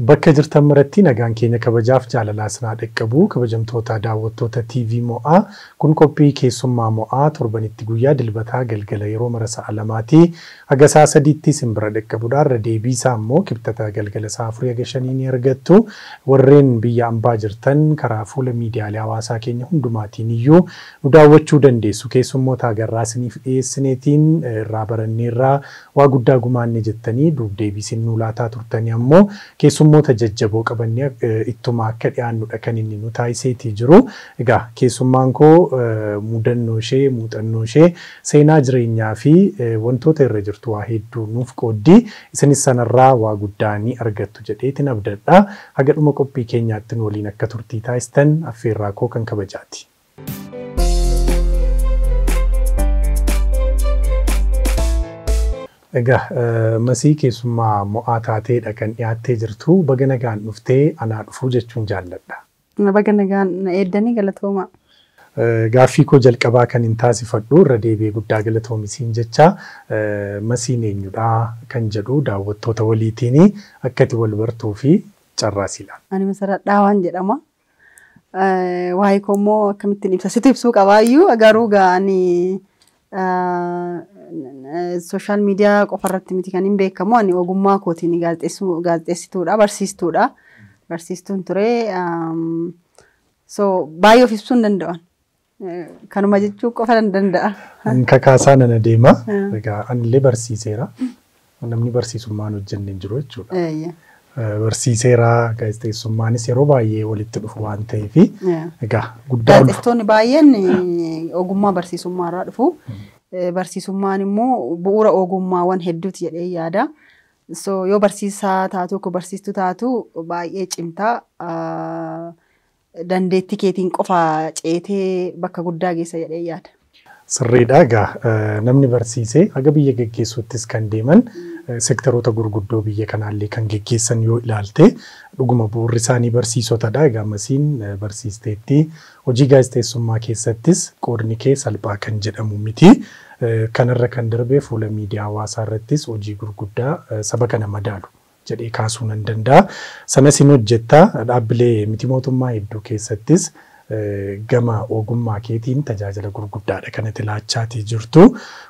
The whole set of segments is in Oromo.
Bakka jirtan maratti nagaan keenya kabajaaf jaalalaa sinaa dhaqqabu kabajamtoota daawwattoota TV Mo'aa kun qophii keessummaa Mo'aa torbanitti guyyaa dilbataa galgala yeroo mara sa'a lamaati haga saa hin bira dhaqqabudhaan irra deebii isaa immoo kibxata galgala saa afurii haga shanii ni argattu warreen biyya ambaa jirtan karaa fuula miidiyaalee hawaasaa keenya hundumaatiin iyyuu nu daawwachuu dandeessu keessummoota agarraa siniif dhiyeessineetiin irraa baranneerraa waa guddaa gumaanne jettanii duub deebii sinuu dhimmoota jajjaboo qabannee ittuma akka dhiyaannudha kan inni nu taasiseetii jiru. Egaa keessummaan koo mudannoo ishee muuxannoo ishee seenaa jireenyaa fi wantoota irra jirtu waa hedduu nuuf qooddi. isinis sanarraa waa guddaa ni argattu jedheetiin abdadha. Haga dhuma qophii keenyaatti waliin akka turtii taasisan affeerraa koo kan kabajaati. Egaa masii keessummaa mo'aa taateedha kan dhiyaattee jirtu baga nagaan dhuftee anaa dhufuu jechuun jaalladha. Baga nagaan eeddanii galatoomaa. Gaaffii koo jalqabaa kan hin taasifadhu irra deebi'ee guddaa galatoomisiin jecha masiin eenyudhaa kan jedhu daawwattoota waliitiin akka itti wal bartuu fi carraasila. Ani masaraa dhaawaan jedhama. Waa'ee koo immoo akkamittiin ibsa situ ibsuu qabaayyuu garuu gaanii sooshaal miidiyaa irratti miti kan hin beekamu ani ogummaa kootiin gaazexeessituudha barsiistuudha barsiistuun ture um, so baay'ee of ibsuu hin danda'an eh, kanuma jechuu qofa danda'a. Kakaasaa nana deema ah. egaa ani illee barsiiseera namni barsiisummaan hojjennee jiru jechuudha. Eh, barsiiseeraa gaazexeessummaanis yeroo baay'ee walitti dhufu waan ta'eef egaa guddaa gaazexeessitoonni baay'een eh, ogummaa barsiisummaa irraa dhufu hmm. barsiisummaan immoo bu'uura ogummaawwan hedduuti jedhee yaada. So yoo barsiisaa taatu yookiin barsiistuu taatu baay'ee cimtaa. Dandeettii keetiin qofa ceetee bakka guddaa geessa jedhee yaada. Sirriidha egaa namni barsiisee haga biyya gaggeessuuttis kan deeman seektaroota gurguddoo biyya kanaallee kan gaggeessan yoo ilaalte dhuguma bu'urri isaanii barsiisotadha. Gamasiin eh, barsiisteetti hojii gaaziteessummaa keessattis qoodni kee salphaa kan jedhamu miti. Eh, kanarra kan darbee fuula miidiyaa hawaasaa irrattis hojii gurguddaa eh, saba kana madaalu jedhee kaasuu nan danda'a. Sanas hin hojjetta dhaabbilee miti mootummaa hedduu keessattis gama ogummaa keetiin tajaajila gurguddaadha kan ati laachaatii jirtu.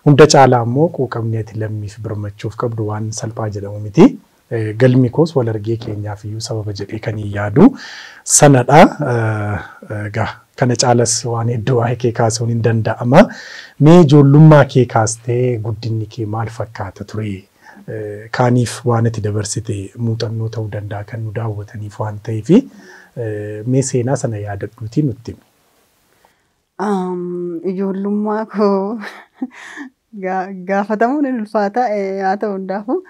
Hunda caalaa immoo quuqamni ati lammiif birmachuuf qabdu waan salphaa jedhamu miti. galmi koos wal argee keenyaaf iyyuu sababa jedhee kan yaadu sanadha. Kana caalas waan hedduu waa'ee kee kaasuun hin danda'ama. Mee ijoollummaa kee kaastee guddinni kee maal fakkaata ture? Kaaniif waan itti dabarsite muuxannoo ta'uu danda'a kan nu daawwataniif waan ta'eef mee seenaa sana yaadadhuutiin nutti Ijoollummaa koo gaafatamuun ulfaata haa ta'u hundaafuu.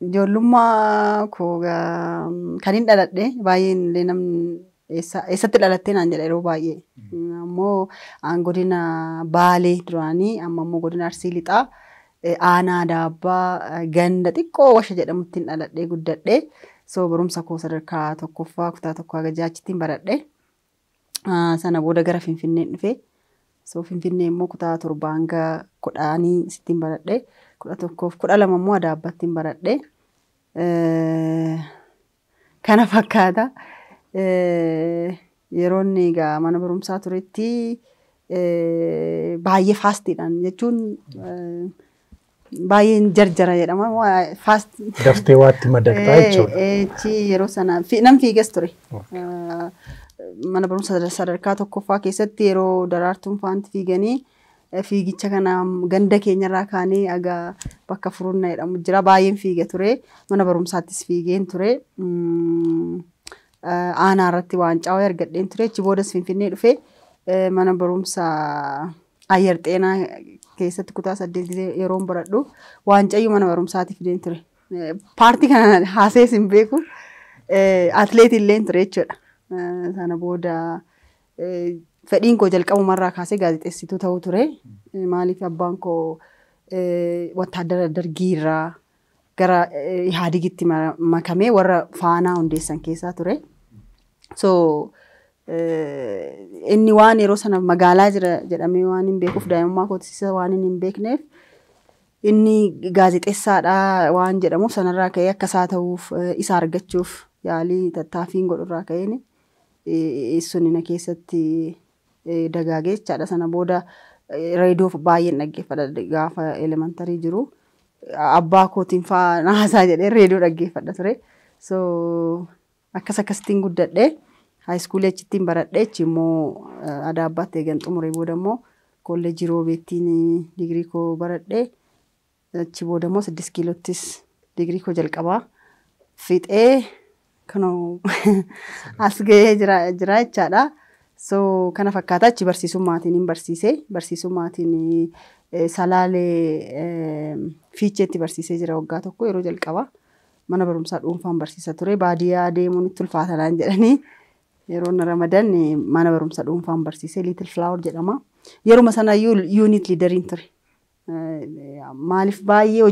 Ijoollummaa eh, koo mm, kan hin dhaladhe baay'een illee namni eessatti dhalattee naan jedha yeroo baay'ee. Mm. Mm, Ammoo aan godina Baalee duraanii amma godina Arsii Lixaa aanaa e daabbaa e ganda xiqqoo washa jedhamuttiin dhaladhee guddadhe. So barumsa koo sadarkaa tokkoffaa kutaa tokko hagajaa achittiin baradhe. Ah, sana booda gara Finfinnee dhufe soo Finfinnee immoo kutaa torbaa hanga kudhaanii asittiin baradhe. kudha fi kudha lama immoo adaabbattiin baradhe. kana fakkaata. Yeroo inni egaa mana barumsaa turetti baay'ee faastiidhaan jechuun baay'ee jarjara jedhama. Faast. Daftee waatti madaqxaa jechuudha. Echi yeroo sana nam ture. Mana barumsa sadarkaa tokkoffaa keessatti yeroo daraartuun faanti fiiganii fiigicha kana ganda keenyarraa kaanee aga bakka furuunna jedhamu jira. Baay'een fiige ture. Mana barumsaattis fiigeen ture. Aanaa irratti waan caawee argadheen ture. Achi boodas Finfinnee dhufe mana barumsaa ayyar xeenaa keessatti kutaa saddeet gisee yeroon baradhu waan waancaayyuu mana barumsaati fideen ture. Paartii kana haasees hin beeku. Atleetii illee ture jechuudha. Sana booda fedhiin koo jalqabumarraa kaasee gaazexeessituu ta'uu ture. Hmm. Maaliif abbaan koo e, wattaaddara dargiirraa gara e, Ihaadigatti makamee warra faanaa hundeessan keessaa ture. So e, inni waan yeroo sana magaalaa jira jedhamee waan hin beekuuf daa'imummaa kootisiisa waan hin beekneef inni gaazexeessaadhaa waan jedhamuuf sanarraa ka'ee akkasaa ta'uuf isa argachuuf yaalii tattaafiin godhurraa ka'een sunina keessatti. Eh, dagaagee jechaadha. Sana booda eh, reediyoo baay'een dhaggeeffadha gaafa elementarii jiru. Abbaa kootiin fa'aa na haasaa jedhee reediyoo dhaggeeffadha ture. So akkas akkasittiin guddadhee haayiskuulii achittiin baradhee achi immoo aadaa eh, abbaatti eegan xumuree booda immoo kolleejii roobeettiin digirii koo baradhe achi booda immoo siddis digirii koo jalqabaa fixee as gahee jira jechaadha. So kana fakkaata achi barsiisummaatiin hin barsiise. barsiisummaatiin salaalee fiicheetti barsiisee jira waggaa tokko yeroo jalqaba. Mana barumsaa dhuunfaan barsiisa ture. Baadiyyaa deemuun itti ulfaata naan jedhanii yeroo ramadan mana barumsa dhuunfaan barsiise liitil filaawar jedhama. Yeruma sana yuunit liidariin ture. Maaliif baay'ee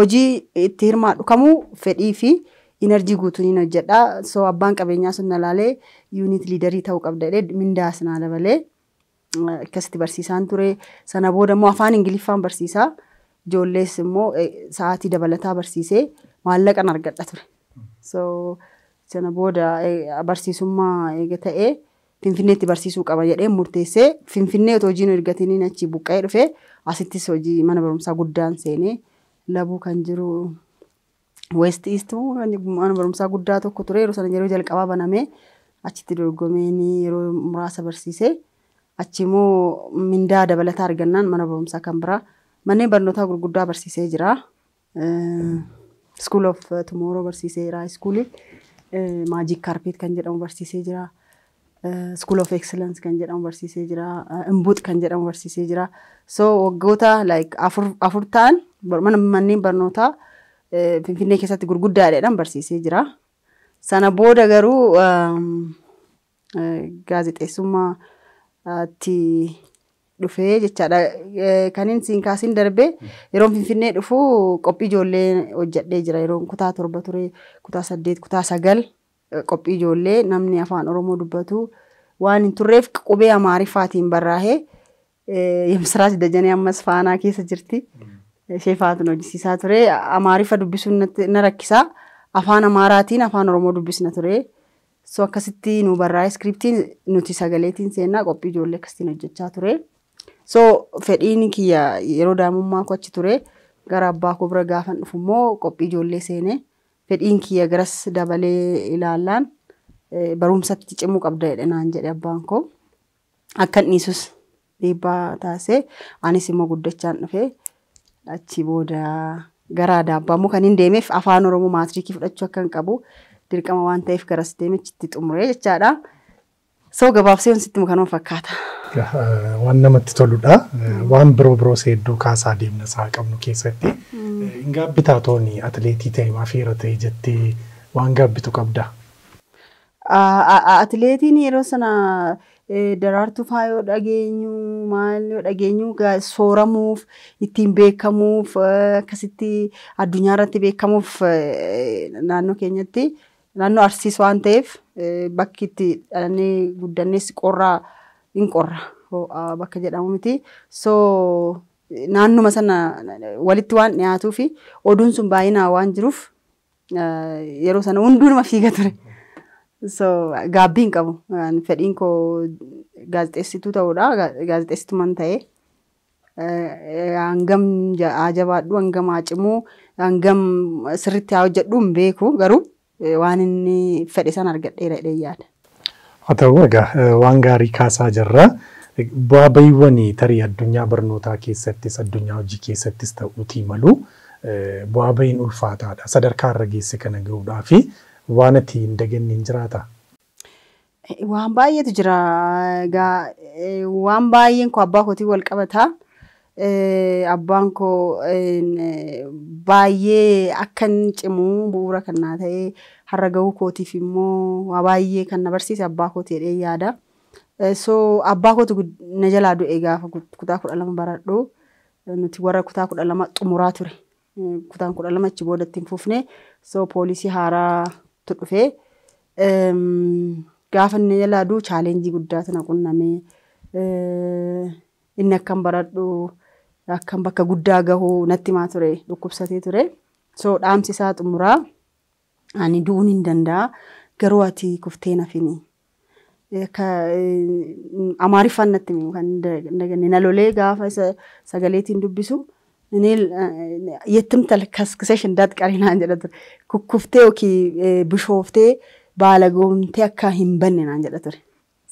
hojii itti hirmaadhu kamuu fedhii fi inarjii guutuun hojjedha. soo abbaan qabeenyaa sun nalaalee yuunit liidarii ta'uu qabda jedhee mindaasnaa dabalee eh, akkasitti barsiisaan ture. Sana booda immoo afaan Ingiliffaan barsiisaa. Ijoollees immoo eh, sa'aatii dabalataa barsiisee maallaqan argadha ture. So sana booda eh, barsiisummaa eega ta'ee Finfinneetti barsiisuu qaba jedhee murteessee Finfinnee otoo hojiin ergatiniin achi buqqee dhufee asittis hojii mana barumsaa guddaan seenee labuu kan jiru weestiistuu mana barumsaa guddaa tokko ture yeroo sana yeroo jalqabaa banamee achitti dorgomeen yeroo muraasa barsiisee achi immoo mindaa dabalataa argannaan mana barumsaa kan biraa manneen barnootaa gurguddaa barsiisee jiraa School of Tomorrow barsiiseera. School Magic Carpet kan jedhamu barsiisee jiraa School of Excellence kan jedhamu barsiisee jiraa Imbuut kan jedhamu barsiisee jira. So waggoota laayik afur ta'an manneen barnootaa Finfinnee keessatti gurguddaadhaan barsiisee jira. Sana booda garuu um, gaazexeessummaatti dhufee jechaadha. Eh, kan hin kaasin darbee yeroon Finfinnee dhufu qophii ijoollee hojjedhee jira. Yeroon kutaa torba ture, kutaa saddeet, kutaa sagal eh, qophii ijoollee namni afaan Oromoo dubbatu waan hin turreef qubee Amaariffaatiin barraa'ee eh, Yemsiraas Dajanee ammas faanaa keessa jirti. isheefaatu hojjisiisaa ture. amaarifa dubbisuun na rakkisaa. Afaan Amaaraatiin afaan Oromoo dubbisna ture. So akkasitti nu barraa'e iskiriptiin nuti sagaleetiin seennaa qophii ijoollee akkasitiin hojjechaa ture. So fedhiin kiyya yeroo daamummaa koo achi ture. Gara abbaa koo bira gaafan dhufu qophii ijoollee seene. Fedhiin kiyya garas dabalee ilaallaan eh, barumsatti cimu qabda jedhe naan jedhe abbaan koo. Akka dhiisus dhiibbaa taasise. Anis immoo guddachaa dhufe. Achi booda garaa daabbaa immoo kan hin deemeef afaan Oromoo maatiriikii fudhachuu akka hin qabu dirqama waan ta'eef garas deemichi itti xumuree jechaadha. Soo gabaafsee wanti itti fakkaata. Waan namatti toludha. Waan biroo biroos hedduu kaasaa deemna isaa qabnu keessatti. Mm. Gaabbitaa tooni atileetii ta'e maafiira ta'e jettee waan gaabbitu qabda. Atileetiin yeroo sana Eh, daraartuu fa'aa yoo dhageenyu maal yoo dhageenyu sooramuuf ittiin beekamuuf eh, akkasitti addunyaa irratti beekamuuf eh, naannoo keenyatti naannoo arsiis waan ta'eef bakki itti dhalannee guddannes qorraa hin qorra bakka jedhamu miti. So naannuma sana walitti waan dhiyaatuu fi oduun sun baay'inaan waan jiruuf yeroo sana hunduu numa fiiga ture. So gaabbii qabu. Fedhiin koo gaazexessitu ta'uudha. gaazexessituman ta'ee eh, hangam haa jabaadhu, hangam haa cimuu hangam sirritti haa hojjedhu hin beeku garuu eh, waan inni fedhe san argadheera jedhee yaada. Haa ta'u egaa eh, waan gaarii kaasaa jirra. Bu'aa bahiiwwan tarii addunyaa barnootaa keessattis addunyaa hojii keessattis ta'uutii malu bu'aa ulfaataadha. Sadarkaa irra geesse kana gahuudhaa fi waan ati hin dagenne hin jiraataa? Waan baay'eetu jira. E, waan baay'een koo abbaa kootii wal qabataa. E, abbaan koo e, baay'ee akka hin cimuu bu'uura kan naa ta'e har'a gahuu kootiif immoo waa baay'ee kan na barsiise abbaa kootiidhee yaada. So abbaa kootu na jalaa du'e gaafa kutaa kudha lama baradhu nuti warra kutaa kudha lama xumuraa ture. Kutaan kudha lama booda boodatti hin fufne so poolisii haaraa itti dhufee gaafa inni jalaa aduu chaalenjii guddaa sana qunnamee inni akkan baradhu akkam bakka guddaa gahuu natti himaa ture dhukkubsatee ture. So dhaamsi isaa xumuraa ani du'uun hin danda'a garuu ati kuftee nafini. Amaariffaan natti himu kan nalolee gaafa sagaleetiin dubbisu እኔ የትም naan jedha ture kukkuftee yookiin bishooftee baala akka hin banne naan jedha ture.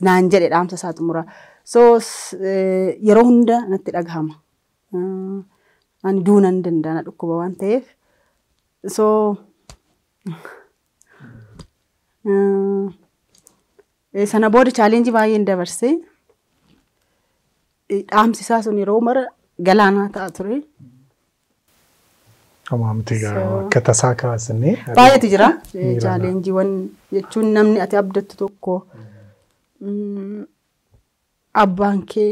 Naan jedhe dhaamsa isaa xumuraa. So yeroo hunda natti dhagahama. Ani duunan danda'a dhukkuba waan ta'eef. So sana booda chaalenjii baay'ee hin dabarse dhaamsisaa sun yeroo mara ገላና ta'a Hamaamti akka tasaa kaasnee. Baay'eetu jira. Chaalenjiiwwan jechuun namni ati abdattu tokko abbaan kee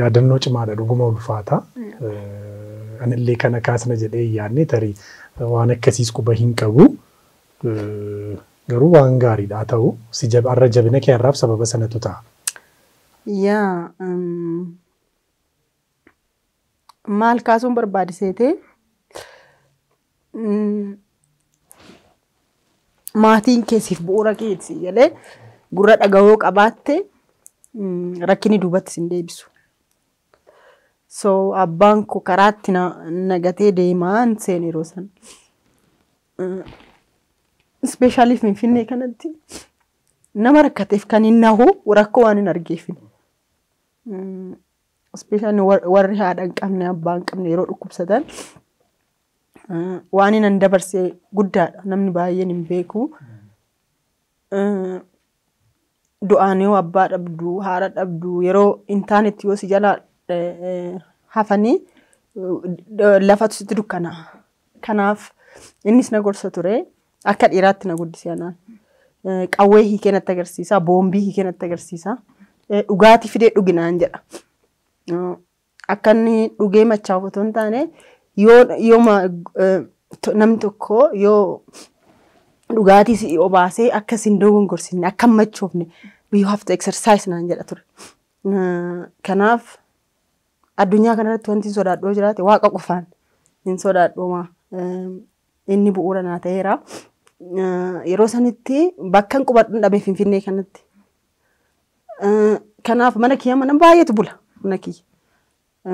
yaadannoo cimaadha dhuguma ulfaata. Anillee kana kaasna jedhee yaadne tarii waan akkasiis quba hin qabu. garuu waan gaariidha haa ta'u si har'a jabina kee har'aaf sababa sanatu ta'a. Yaa maal kaasuun barbaadiseete mm, maatiin keessiif bu'uura keeti jedhee gurra dhagahoo qabaatte mm, rakkini duubatti hin deebisu. soo abbaan koo karaatti nagatee deemaan seen yeroo san. Mm. ispeeshaalii Finfinnee kanatti nama rakkateef kan hin nahu rakkoo waan hin argeefine Ispeeshaalii mm, warri haadha hin qabne abbaa hin qabne yeroo dhukkubsatan mm, waan hin dabarsee guddaadha namni baay'een hin beeku. Mm, Du'aan yoo abbaa dhabdu haadha dhabdu yeroo hin yoo si jala eh, eh, hafanii eh, lafa sitti dukkana. Kanaaf innis na gorsa ture. Akka dhiiraatti na guddisee anaan. Eh, qawwee hiikee natti agarsiisa. Boombii hiikee natti agarsiisa. Eh, dhugaatii fidee dhuginaan jedha. Akka inni dhugee machaa'u taane yoo eh, namni tokko yoo dhugaatii si'i obaasee akka isin dogongorsine akka hin machoofne yoo have to naan jedha ture. Kanaaf addunyaa kanarratti wanti sodaadhoo jiraate waaqa qofaan hin sodaadhoomaa. Inni bu'uura naa ta'eera. yeroo sanitti bakka hin qubadhu finfinne Finfinnee kanatti. Kanaaf mana kiyya mana baay'eetu bula mana kiyya.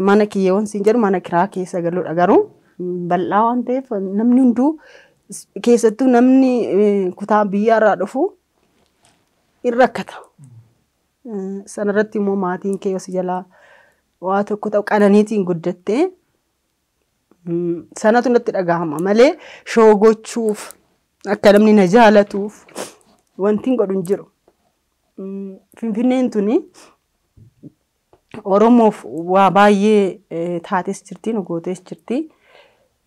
Mana kiyya waan siin jedhu mana kiraa keessa galudha garuu bal'aa waan ta'eef namni hunduu keessattuu namni kutaa biyya irraa dhufu in rakkata. Sanarratti immoo maatiin kee wasi jalaa waa tokko ta'u qananiitiin guddattee mm, sanatu natti dhagahama malee shoo gochuuf. akka namni na jaallatuuf wantiin godhu hin jiru. Mm, Finfinneen tuni Oromoof waa baay'ee eh, taates jirti, nu gootes jirti.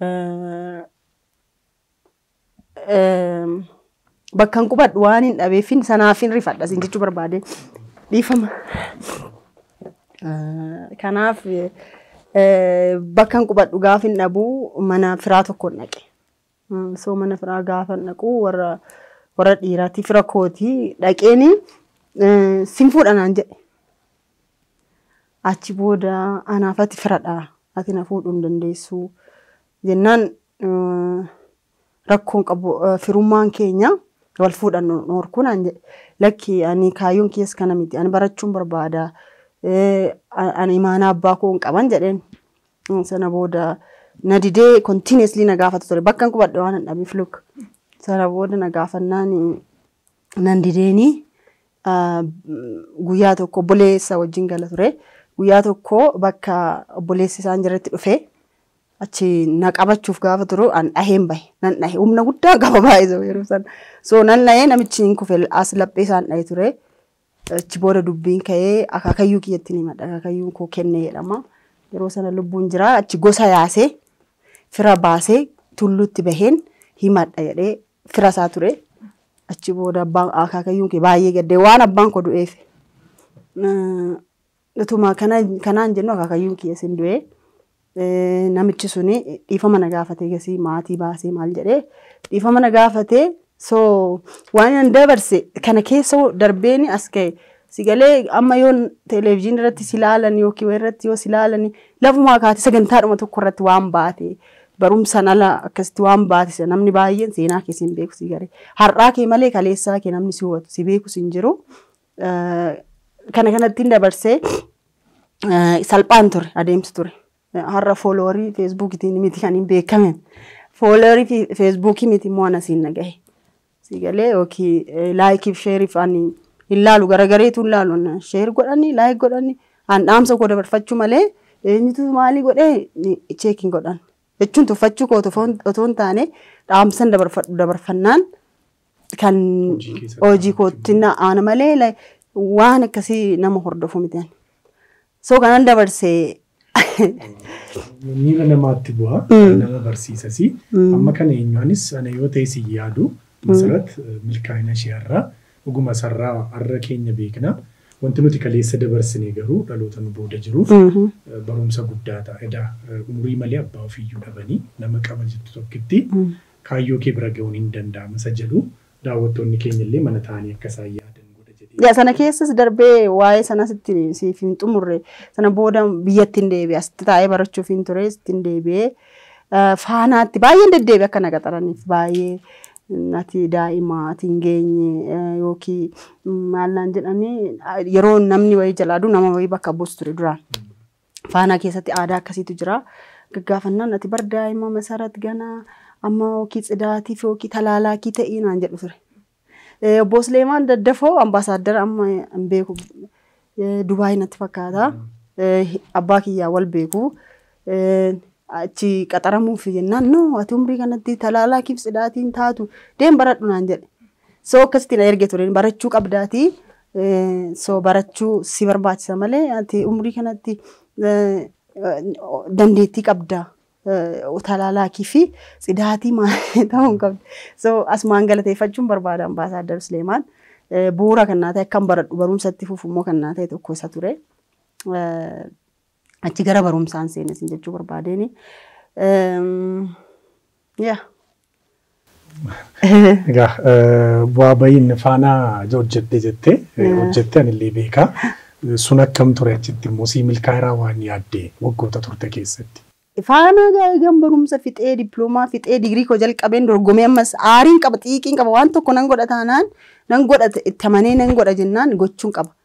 Eh, eh, bakkan qubadhu waan hin dhabeeffin sanaafin rifadha jechuu barbaade dhiifama. Kanaaf bakkan qubadhu gaaf hin dhabuu mana firaa tokkoon dhaqe. so mana firaa gaafa naqu warra warra dhiiraatiif rakkootii dhaqeeni sin fuudha naan jedhe. Achi booda anaaf ati firadhaa ati na fuudhuu hin dandeessu jennaan rakkoon qabu firummaan keenya wal fuudhan noorku naan jedhe. Lakki ani kaayyoon keessa kana miti ani barachuun barbaada. Ani imaana abbaa koo qaban jedheen. Sana booda. na didee kontinuously na gaafatu ture bakka qubadhe waan hin dhabiif luk sana booda na gaafannaan nan dideenii guyyaa tokko obboleessa wajjiin gala ture guyyaa tokko bakka obboleessi isaan jirratti dhufee achi na qabachuuf gaafa turu an dhaheen bahe nan dhahe humna guddaa gaba baay'isoo yeroo san so nan dhahee namichi hin as laphee dhahe ture achi booda dubbiin ka'ee akaakayyuu kiyyatti ni madha akaakayyuun koo kennee jedhama yeroo sana lubbuun jiraa achi gosa yaasee. fira baasee tulluutti baheen himadha jedhee fira isaa ture. Achi booda abbaan akaakayyuun kee baay'ee gaddee waan abbaan koo du'eef. Utuma kanaan jennu akaakayyuun kiyya sin du'ee namichi suni dhiifama na gaafatee gasii maatii baasee maal jedhee dhiifama na gaafatee soo waan inni dabarse kana keessoo darbeen as ga'e. Sigalee amma yoon televezyiinii irratti si ilaalan yookiin irratti yoo si ilaalan lafumaa kaatee sagantaadhuma tokko irratti waan baatee. barumsan ala akkasitti waan baatise namni baay'een seenaa kee siin beeku si garee. Har'aa kee malee kaleessaa kee namni si huwatu si beeku siin jiru. Kana kanatti dabarsee salphaan ture adeemsi ture. Har'a fooloorii feesbuukitiin miti kan hin beekamen. Fooloorii feesbuukii miti immoo ana siin nagahe. Si galee yookiin laayikiif sheeriif ani hin laalu garagareetu hin laalu. Sheer godhanni laayik godhanni an dhaamsa koo dabarfachuu malee eenyutu maalii godhee cheekiin godhan. jechuun tuffachuu kootu otoo taane dhaamsan dabarfannaan kan hojii kootti ana malee waan akkasii nama hordofu miti. So kanan dabarsee. namaatti bu'a. Mm. Nama barsiisas. Mm. Amma kana eenyuunis ana yoo ta'e si yaadu mm. masarat eh, milkaa'ina isheerraa dhuguma sarraa har'a keenya beekna. Wanti nuti kaleessa dabarsine garuu dhaloota nu booda jiruuf mm-hmm. eh, barumsa guddaa taa'edha. Eh, umurii malee abbaa ofiiyyuu dhabanii nama qaba jettu tokkitti mm. kaayyoo kee bira ga'uun hin danda'ama isa daawwattoonni keenya illee mana ta'anii akka isaan yaadan godha jedhee. Sana keessas darbee waa'ee sana sitti siif xumurre sana booda biyyatti hin deebi'e asitti taa'ee barachuuf hin ture asitti hin deebi'ee eh, faanaatti baay'een deddeebi'e akka naga baay'ee. ati daa'ima ati hin geenye eh, yookiin mm, maallaan jedhanii ah, yeroo namni wayii jalaa nama wayii bakka buus ture duraan. Faanaa keessatti aadaa akkasiitu jira. Gaggaafannaan ati bar daa'ima masarat ganaa amma yookiin tsidaatiif yookiin talaalaakii ta'ii naan jedhu ture. Eh, Obbo Daddafoo ambaasaaddara amma hin beeku eh, Dubaay natti fakkaata. Mm. Abbaa kiyyaa wal beeku. achi qaxaramuuf jennaan noo ati umrii kanatti talaalaakiif sidaatiin taatu deem baradhu naan jedhe. Soo akkasitti na erge ture barachuu qabdaatii soo barachuu si barbaachisa malee ati umrii kanatti dandeettii qabdaa. talaalaakii fi sidaatii ta'uu hin qabne. So asmaan galateeffachuun barbaada ambaasaadar Suleemaan. Bu'uura kan naa ta'e akkam baradhu barumsatti fuufummoo kan naa ta'e tokko isa ture. achi gara barumsaan seenes jechuu barbaadeen. Egaa bu'aa ba'iin faanaa hojjettee jettee hojjette anillee beekaa. Sun akkam ture achitti muusii milkaa'iraa waan yaaddee waggoota turte keessatti. Faanaa gaagan barumsa fixee dippiloomaa fixee digirii koo jalqabeen dorgomee ammas aariin qaba xiiqiin qaba waan tokko nan godha taanaan nan godha itti amanee nan godha jennaan gochuun qaba.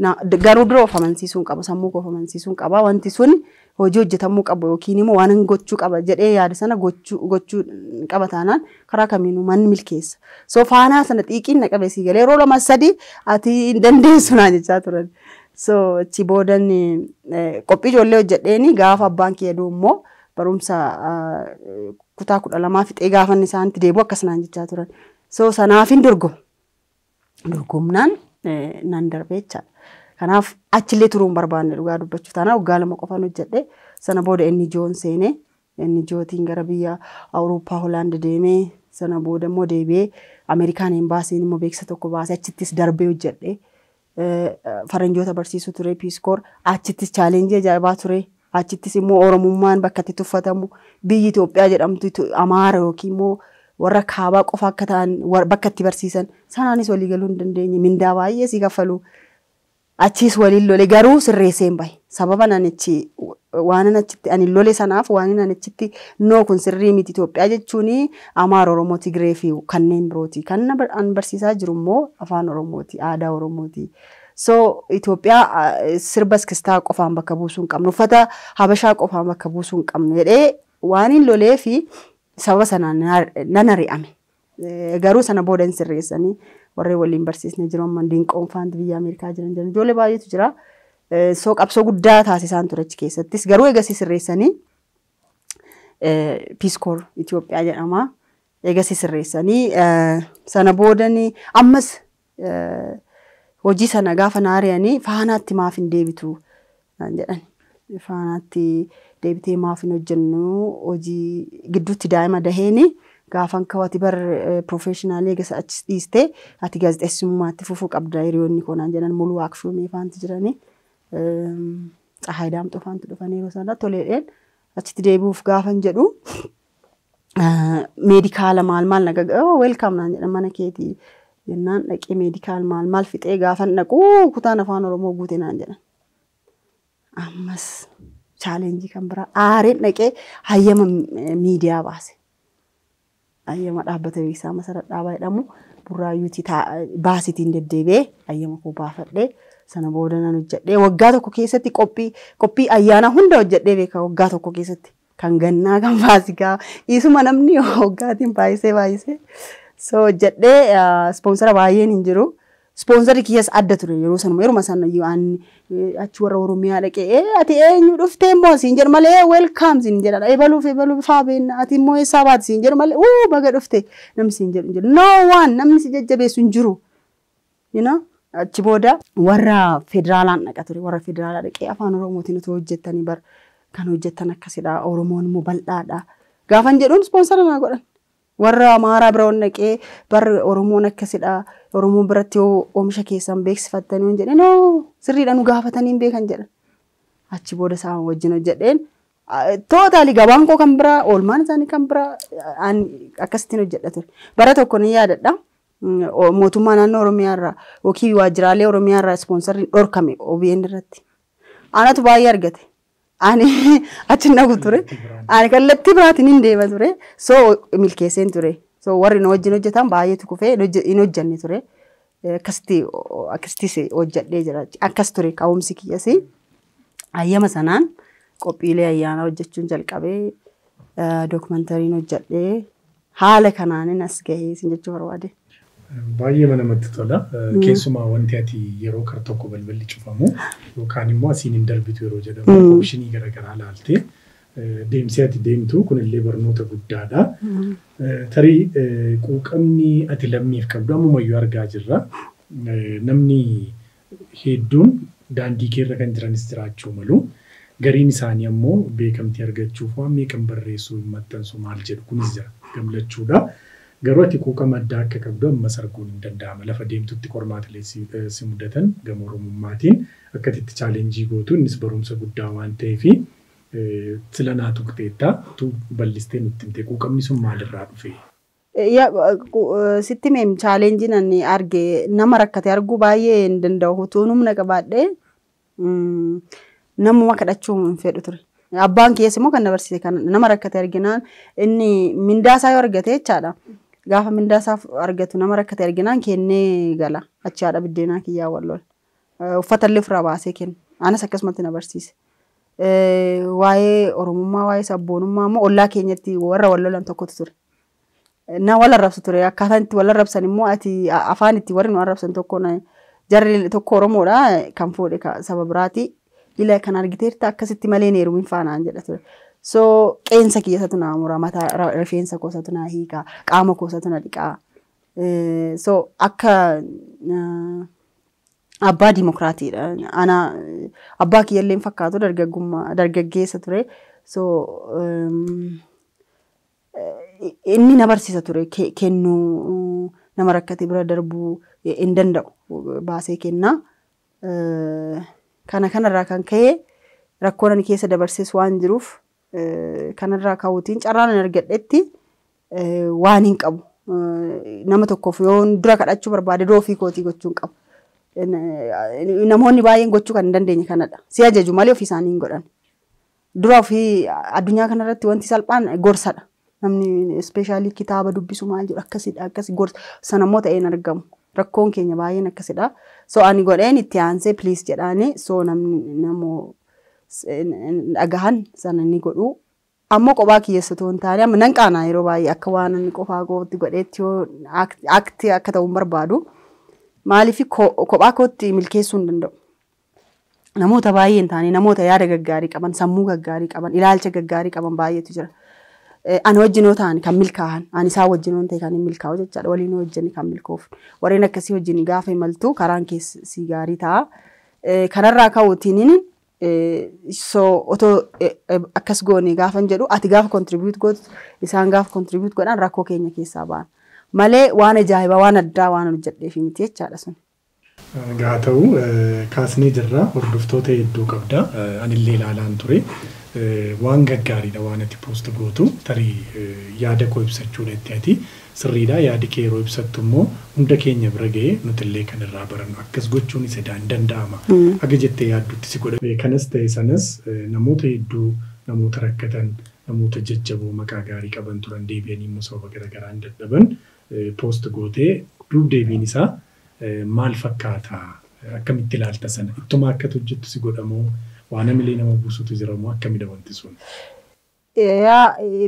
garuu dura ofamansiisuun qaba sammuu koo ofamansiisuun qaba wanti sun hojii hojjetamuu qabu yookiin immoo waan gochuu qaba jedhee yaada sana gochuu gochuu qaba taanaan karaa kamiinuu manni milkeessa. soo faanaa sana xiiqiin na qabeesii galee yeroo lama sadii ati hin dandeessu naan jechaa turan. soo achi boodan e, qophii ijoollee hojjedheeni gaafa abbaan kee jedhu immoo barumsa kutaa kudha lamaa fixee gaafanni isaanitti deebi'u naan jechaa turan. So sanaafin dorgoma. Dorgomnaan e, nan darbe jechaadha. Kanaaf achillee turuu hin barbaanne dhugaa dubbachuuf Taanaa waggaa lama nuti hojjedhe sana booda inni ijoon seenee inni ijootiin gara biyya Awurooppaa Hoolaand deemee sana booda immoo deebi'ee Ameerikaan hin baaseen immoo beeksisa tokko baasee achittis darbee hojjedhe. Faranjoota barsiisu ture piiskoor achittis chaalenjii ajaa'ibaa ture. Achittis immoo Oromummaan bakka itti tuffatamu biyyi Itoophiyaa jedhamtu Amaara yookiin immoo warra kaabaa qofa akka ta'an bakka itti barsiisan sanaanis walii galuu hin dandeenye mindaa baay'ee sii kaffaluu. achiis waliin lolee garuu sirreesseen bahe sababa nanichi waan achitti ani lole sanaaf waan nanichitti noo kun sirrii miti Itoophiyaa jechuun Amaar Oromoo Tigree kanneen birooti. Kan an barsiisaa jiru immoo afaan Oromooti aadaa Oromooti. So Itoophiyaa eh, sirba sikistaa qofaan bakka buusuu hin qabnu uffata habashaa qofaan bakka buusuu hin qabnu jedhee waan hin lolee fi sababa sanaan nan ari'ame. Eh, garuu sana booda hin sirreessanii warreen waliin barsiisne jiru amma dinqoonfaanti biyya Ameerikaa jiran jiran ijoollee baay'eetu jira. Soo qabsoo guddaa taasisaan ture keessattis garuu eegasii sirreessanii piiskoor Itoophiyaa jedhama. Eegasii sirreessanii sana boodanii ammas hojii sana gaafa naari'anii faanaatti maafin deebitu Faanaatti deebitee maaf hin hojjennu hojii gidduutti daa'ima daheeni. gaafan kawati bar profeeshinaalee gasa achis dhiistee ati gaazexeessummaatti fufuu qabda hiriyoonni koonaan jedhan muluu waakshuumii faanti jiranii Tsahaay Daamxoo faanti dhufanii yeroo sanaa toleedheen achitti deebi'uuf gaafan jedhu meedikaala maal maal naga ga'oo weelkaam naan jedhan mana keetii jennaan dhaqee meedikaal maal maal fixee gaafan dhaquu kutaan afaan Oromoo guute naan jedhan. Ammas chaalenjii kan biraa aareen dhaqee hayyama miidiyaa baase. ayyama dhaabbata beeksisaa masara dhaabaa jedhamu burraayyuuti baasitiin deddeebi'ee ayyama koo baafadhee sana booda nan hojjedhee waggaa tokko keessatti qophii qophii ayyaana hunda hojjedhee beeka waggaa tokko keessatti kan gannaa kan baasigaa dhiisuma namni waggaatiin baay'isee baay'isee so hojjedhee ispoonsara baay'een hin jiru. Ispoonsarii kiyyaas addatu yeroo sanuma yeroo sanayyo ani achi warra Oromiyaa dhaqee ee ati eenyu dhuftee immoo siin jedhu malee weelkaam siin jedha ebaluuf ebaluuf faa beenna ati immoo eessaa baati siin jedhu malee uu baga dhufte namni siin jedhu jedhu noo waan namni si jajjabeessu hin jiru. Achi booda warra federaalaan dhaqa ture warra federaalaa dhaqee afaan Oromootiin otoo hojjettanii bara kan hojjettan akkasidha Oromoon immoo bal'aadha gaafan jedhuun ispoonsara naa godhan. warra amaaraa bira dhaqee barri Oromoon akkasidha. Oromoon biratti oomisha keessan beeksifattanii hin jedhee noo nu gaafatanii beekan jedhan. Achi booda isaan wajjin hojjedheen tootaali gabaan koo kan biraa oolmaan isaanii kan biraa akkasittiin hojjedha ture. Bara tokko ni yaadadha. Mm, mootummaa naannoo Oromiyaarraa yookiin waajjiraalee Oromiyaarraa ispoonsarriin dhorkame OBN irratti. Anatu baay'ee argate. Ani achi naqu ture. Ani kallattii biraatiin hin deema ture. So milkeesseen ture. So warri nu wajjin hojjetan baay'eetu kufee hin hojjanne ture. Akkasitti eh, akkasittis hojjadhee jira. Akkas ture ka'umsi kiyyas. Ayyama sanaan qophiilee ayyaanaa hojjechuun jalqabee eh, dookumentariin hojjadhee haala kanaanin as gahee isin jechuu barbaade. baay'ee mana namatti tola. Keessumaa wanti ati yeroo kar tokko balballi cufamu yookaan immoo asiin hin darbitu yeroo jedhamu oopshinii garaagaraa laaltee deemsee ati deemtu kunillee barnoota guddaadha. Tarii quuqamni ati lammiif qabdu ammumayyuu argaa jirra. Namni hedduun daandii keerra kan jiranis jiraachuu malu. Gariin isaanii ammoo beekamtii argachuuf waan meeqan barreessuu hin maxxansu maal jedhu kunis jira gamlachuudha. Garuu ati quuqa maddaa akka qabdu amma sarguun hin danda'ama. Lafa deemtutti qormaatilee si mudatan gama Oromummaatiin akka itti chaalenjii gootu innis barumsa guddaa waan ta'eefi sila naa tuqxeettaa tu bal'istee nutti himte quuqamni sun maalirraa dhufee? Sitti meem chaalenjiin ani arge nama rakkate arguu baay'ee hin danda'u. Utuu humna qabaadhee namuma kadhachuu hin fedhu ture. Abbaan keessa immoo kan na barsiise kana nama rakkate arginaan inni mindaa isaa yoo argate jechaadha. gaafa mindaasaaf argatu nama rakkate arginaan kennee gala achi haadha biddeenaa kiyyaa wallol uffata illee baasee kenna anas akkasumatti na barsiise. Waayee oromummaa waa'ee sabboonummaa ammoo ollaa keenyatti warra wallolan tokkotu ture. Na wal arrabsu ture akkaataan itti wal arrabsan immoo ati afaan itti warri nu arrabsan tokko jarri tokko oromoodha kan fuudhe saba biraati. Ila kan argiteerta akkasitti malee neerumin faanaan jedha ture. soo qeensa keessatu naa mura, mataa rifeensa koosatu naa qaama koosatu na dhiqaa. Eh, so akka ah, abbaa dimookiraatiidha. Ana abbaa kiyyallee illee fakkaatu dargaggeessa ture. So ehm, eh, inni na barsiisa ture kennuu nama rakkate bira darbuu eh, hin danda'u baasee kennaa. Kana kanarraa kan ka'e rakkoo nan keessa dabarses waan jiruuf kanarraa kaawwatiin carraan argadhetti eh, waan hin qabu. Eh, nama tokkoof yoo dura kadhachuu barbaade roofii kootii gochuun qabu. Eh, namoonni baay'een gochuu kan hin dandeenye kanadha. Si ajaju malee ofii isaanii hin godhan. Dura ofii addunyaa kanarratti wanti salphaan gorsadha. Namni ispeeshaalii kitaaba dubbisu maal jedhu akkasidha akkasi gorsa. Sana immoo ta'een argamu. Rakkoon keenya baay'een akkasidha. So ani godheen itti aansee piliis jedhaanii soo namni namoo dhagahan sana inni godhu. Ammoo kophaa kiyyeessa otoo hin taane amma nan qaanaa yeroo baay'ee akka waan inni qofaa kootti godheetti yoo akti akka ta'u hin barbaadu. Maaliif kophaa kootti milkeessuu hin danda'u. Namoota baay'ee hin taane namoota yaada gaggaarii qaban sammuu gaggaarii qaban ilaalcha gaggaarii qaban baay'eetu jira. Eh, ani wajjinoo ta'an kan milkaahan ani isaa wajjinoon ta'e kan hin milkaa'u jechaadha waliin hojjani kan milkoofnu warreen akkasii wajjin gaafa imaltu karaan keessi gaarii ta'a. Eh, kanarraa ka'uutiin Eh, so otoo eh, eh, akkas goone gaafan jedhu ati gaafa kontiribiyuut gootu isaan gaafa kontiribiyuut godhaan rakkoo keenya keessaa ba'an malee waan ajaa'ibaa waan addaa waan hojjedheef miti jechaadha sun. Gaa ta'u kaasni jirra hordoftoota hedduu qabda anillee ilaalaan ture. Eh, waan gaggaaridha waan ati poostu gootu tarii eh, yaada koo ibsachuudha itti ati sirriidha yaada kee yeroo ibsattu immoo hunda keenya bira ga'e nuti illee kan irraa barannu akkas gochuun sedaan danda'ama hmm. aga jettee yaaddutti si godha kanas ta'e sanas eh, namoota hedduu namoota rakkatan namoota jajjaboo maqaa gaarii qaban turan deebi'anii immoo sababa garaagaraan dadhaban poostu gootee duub deebiin isaa maal fakkaata akkamitti ilaalta sana ittuma akkatti hojjettu si godhamoo waan hamilee nama buusutu jira moo akkamidha wanti sun?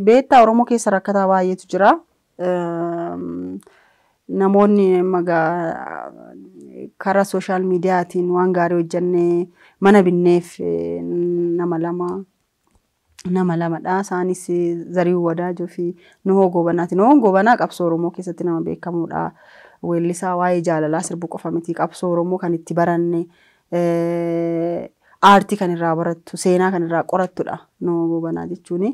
Beektaa Oromoo keessa rakkataa baay'eetu jira. Ehm, Namoonni karaa sooshaal miidiyaatiin waan gaarii hojjenne mana binneef e, nama lama nama lamadha. Isaanis Zariuu Wadaajoo fi Nohoo Goobanaati. Nohoon Goobanaa qabsoo Oromoo keessatti nama beekamudha. Weellisaa waa'ee jaalalaa sirbu qofa miti qabsoo Oromoo kan itti baranne. aartii kanirraa barattu seenaa kanirraa qorattudha nama bobanaa jechuun.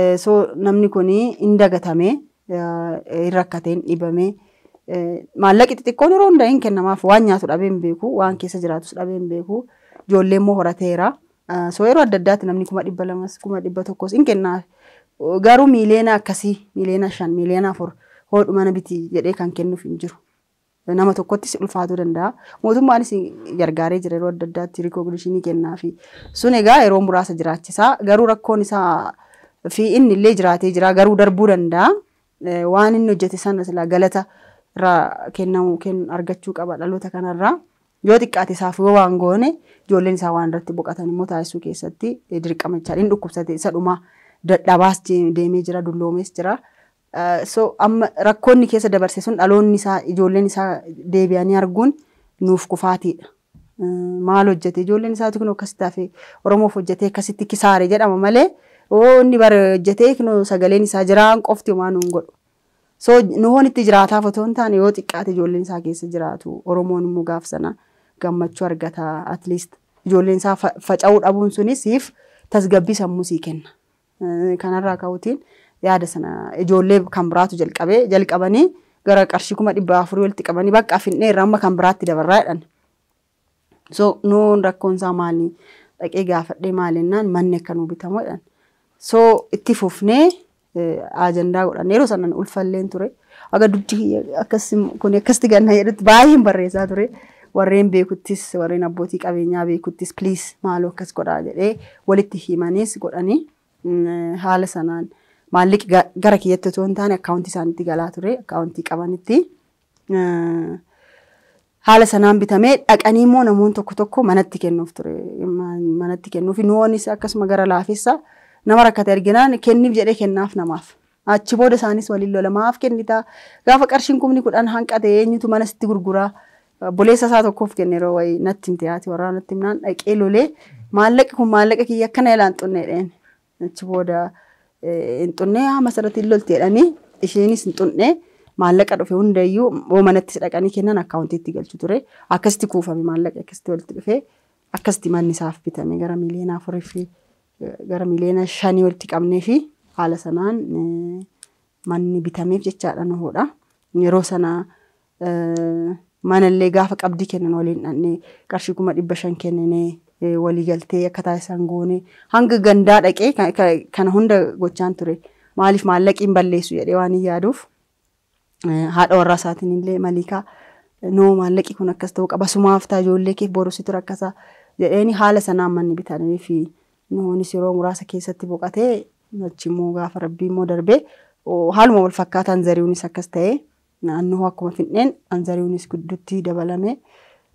Eh, so namni kun hin dagatamee hin eh, rakkateen dhibamee eh, maallaqi xixiqqoon yeroo hundaa hin kennamaaf waan nyaatu dhabee hin beeku waan keessa jiraatus dhabee hin beeku ijoollee immoo horateera. soo yeroo adda addaatti namni kuma dhibba lamas kuma dhibba tokkos hin kennaa garuu miiliyoona akkasii miiliyoona shan miiliyoona afur hodhu mana bitii jedhee kan kennuuf hin jiru. nama tokkotti tokkottis ulfaatuu danda'a. Mootummaanis gargaaree jira yeroo adda addaatti rikoogilishinii kennaafi. Sun egaa yeroo muraasa jiraachisaa garuu rakkoon isaa fi inni illee jiraatee jira garuu darbuu danda'a. E, waan inni hojjete sana galata irraa kennamu argachuu qaba dhaloota kanarraa. Yoo xiqqaate isaaf yoo waan goone ijoolleen isaa waan irratti boqotan immoo taasisuu keessatti e, dirqama jechaadha. Inni dhukkubsate isa dhumaa dadhabaas deemee jira dulloomees jira. So amma rakkoonni keessa dabarse sun dhaloonni isaa ijoolleen isaa deebi'anii arguun nuuf kufaatiidha. Maal hojjete ijoolleen isaati kun akkas taafee Oromoof hojjetee akkasitti kisaare jedhama malee oo inni bara hojjetee sagaleen isaa jiraan qofti waan nuun godhu. So itti jiraataaf otoo hin taane yoo xiqqaate ijoolleen isaa keessa jiraatu Oromoon immoo gaaf sana gammachuu argata at least ijoolleen isaa faca'uu dhabuun sunis siif tasgabbii sammuu kenna. Kanarraa ka'uutiin. yaada sana ijoollee kan biraatu jalqabee jalqabanii gara qarshii kuma dhibba afurii walitti qabanii bakka finne irraa amma kan biraatti dabarraa jedhan. So nuun rakkoonsaa isaa maalii dhaqee gaafadhee maalinnaan manni akka nuu bitamu jedhan. So itti fufnee e, ajandaa godhan yeroo sanan ulfalleen ture aga dubbii akkas kun akkasti ganna jedhutti baay'een barreesaa ture. warreen beekuttis warreen abbootii qabeenyaa beekuttis pliis maaloo akkas godhaa jedhee walitti himanis godhanii mm, haala sanaan. Maalliqi gara kiyyatti otoo hin taane akkaawuntii isaaniitti galaa ture. Akkaawuntii qabanitti haala sanaan bitamee dhaqanii immoo namoon tokko tokko manatti kennuuf ture. Manatti kennuuf nuwoonis akkasuma gara laafessa nama rakkate arginaan kenniif jedhee kennaaf namaaf. Achi booda isaanis waliin lolamaaf kennita. Gaafa qarshiin kumni kudhan hanqate eenyutu mana sitti gurguraa. Buleessa isaa tokkoof kenne yeroo wayii natti hin tiyaati waraana natti himnaan dhaqee lolee maallaqi kun maallaqa kiyya akkana ilaan xunneedheen achi booda. Hinxunnee haa masarratti lolti jedhanii isheenis hinxunnee maallaqa dhufe hundayyuu hoo manattis dhaqanii kennan akkaawuntiitti galchu ture. Akkasitti kuufame maallaqa akkasitti walitti dhufe akkasitti manni isaaf bitame gara miiliyoona afurii fi gara miiliyoona shanii walitti qabnee fi haala sanaan manni bitameef jechaadha nu hoodha. Yeroo sana manallee gaafa qabdii kennan waliin dhandhee qarshii kuma dhibba shan kenninee waliigaltee akka taasisan goone hanga gandaa dhaqee kana hunda gochaan ture. Maaliif maallaqiin balleessu jedhee waan hin yaaduuf haadha warraa isaatiin illee maliikaa noo maallaqi kun akkas ta'uu qaba sumaaf ta'a ijoollee keef borusi ture akkasaa jedheeni haala sanaan manni bitatanii fi noonis yeroo muraasa keessatti boqatee achimmoo gaafa rabbii immoo darbee haaluma wal fakkaataan zariuunis akkas ta'ee naannoo akkuma finneen an zariuunis gidduutti dabalame.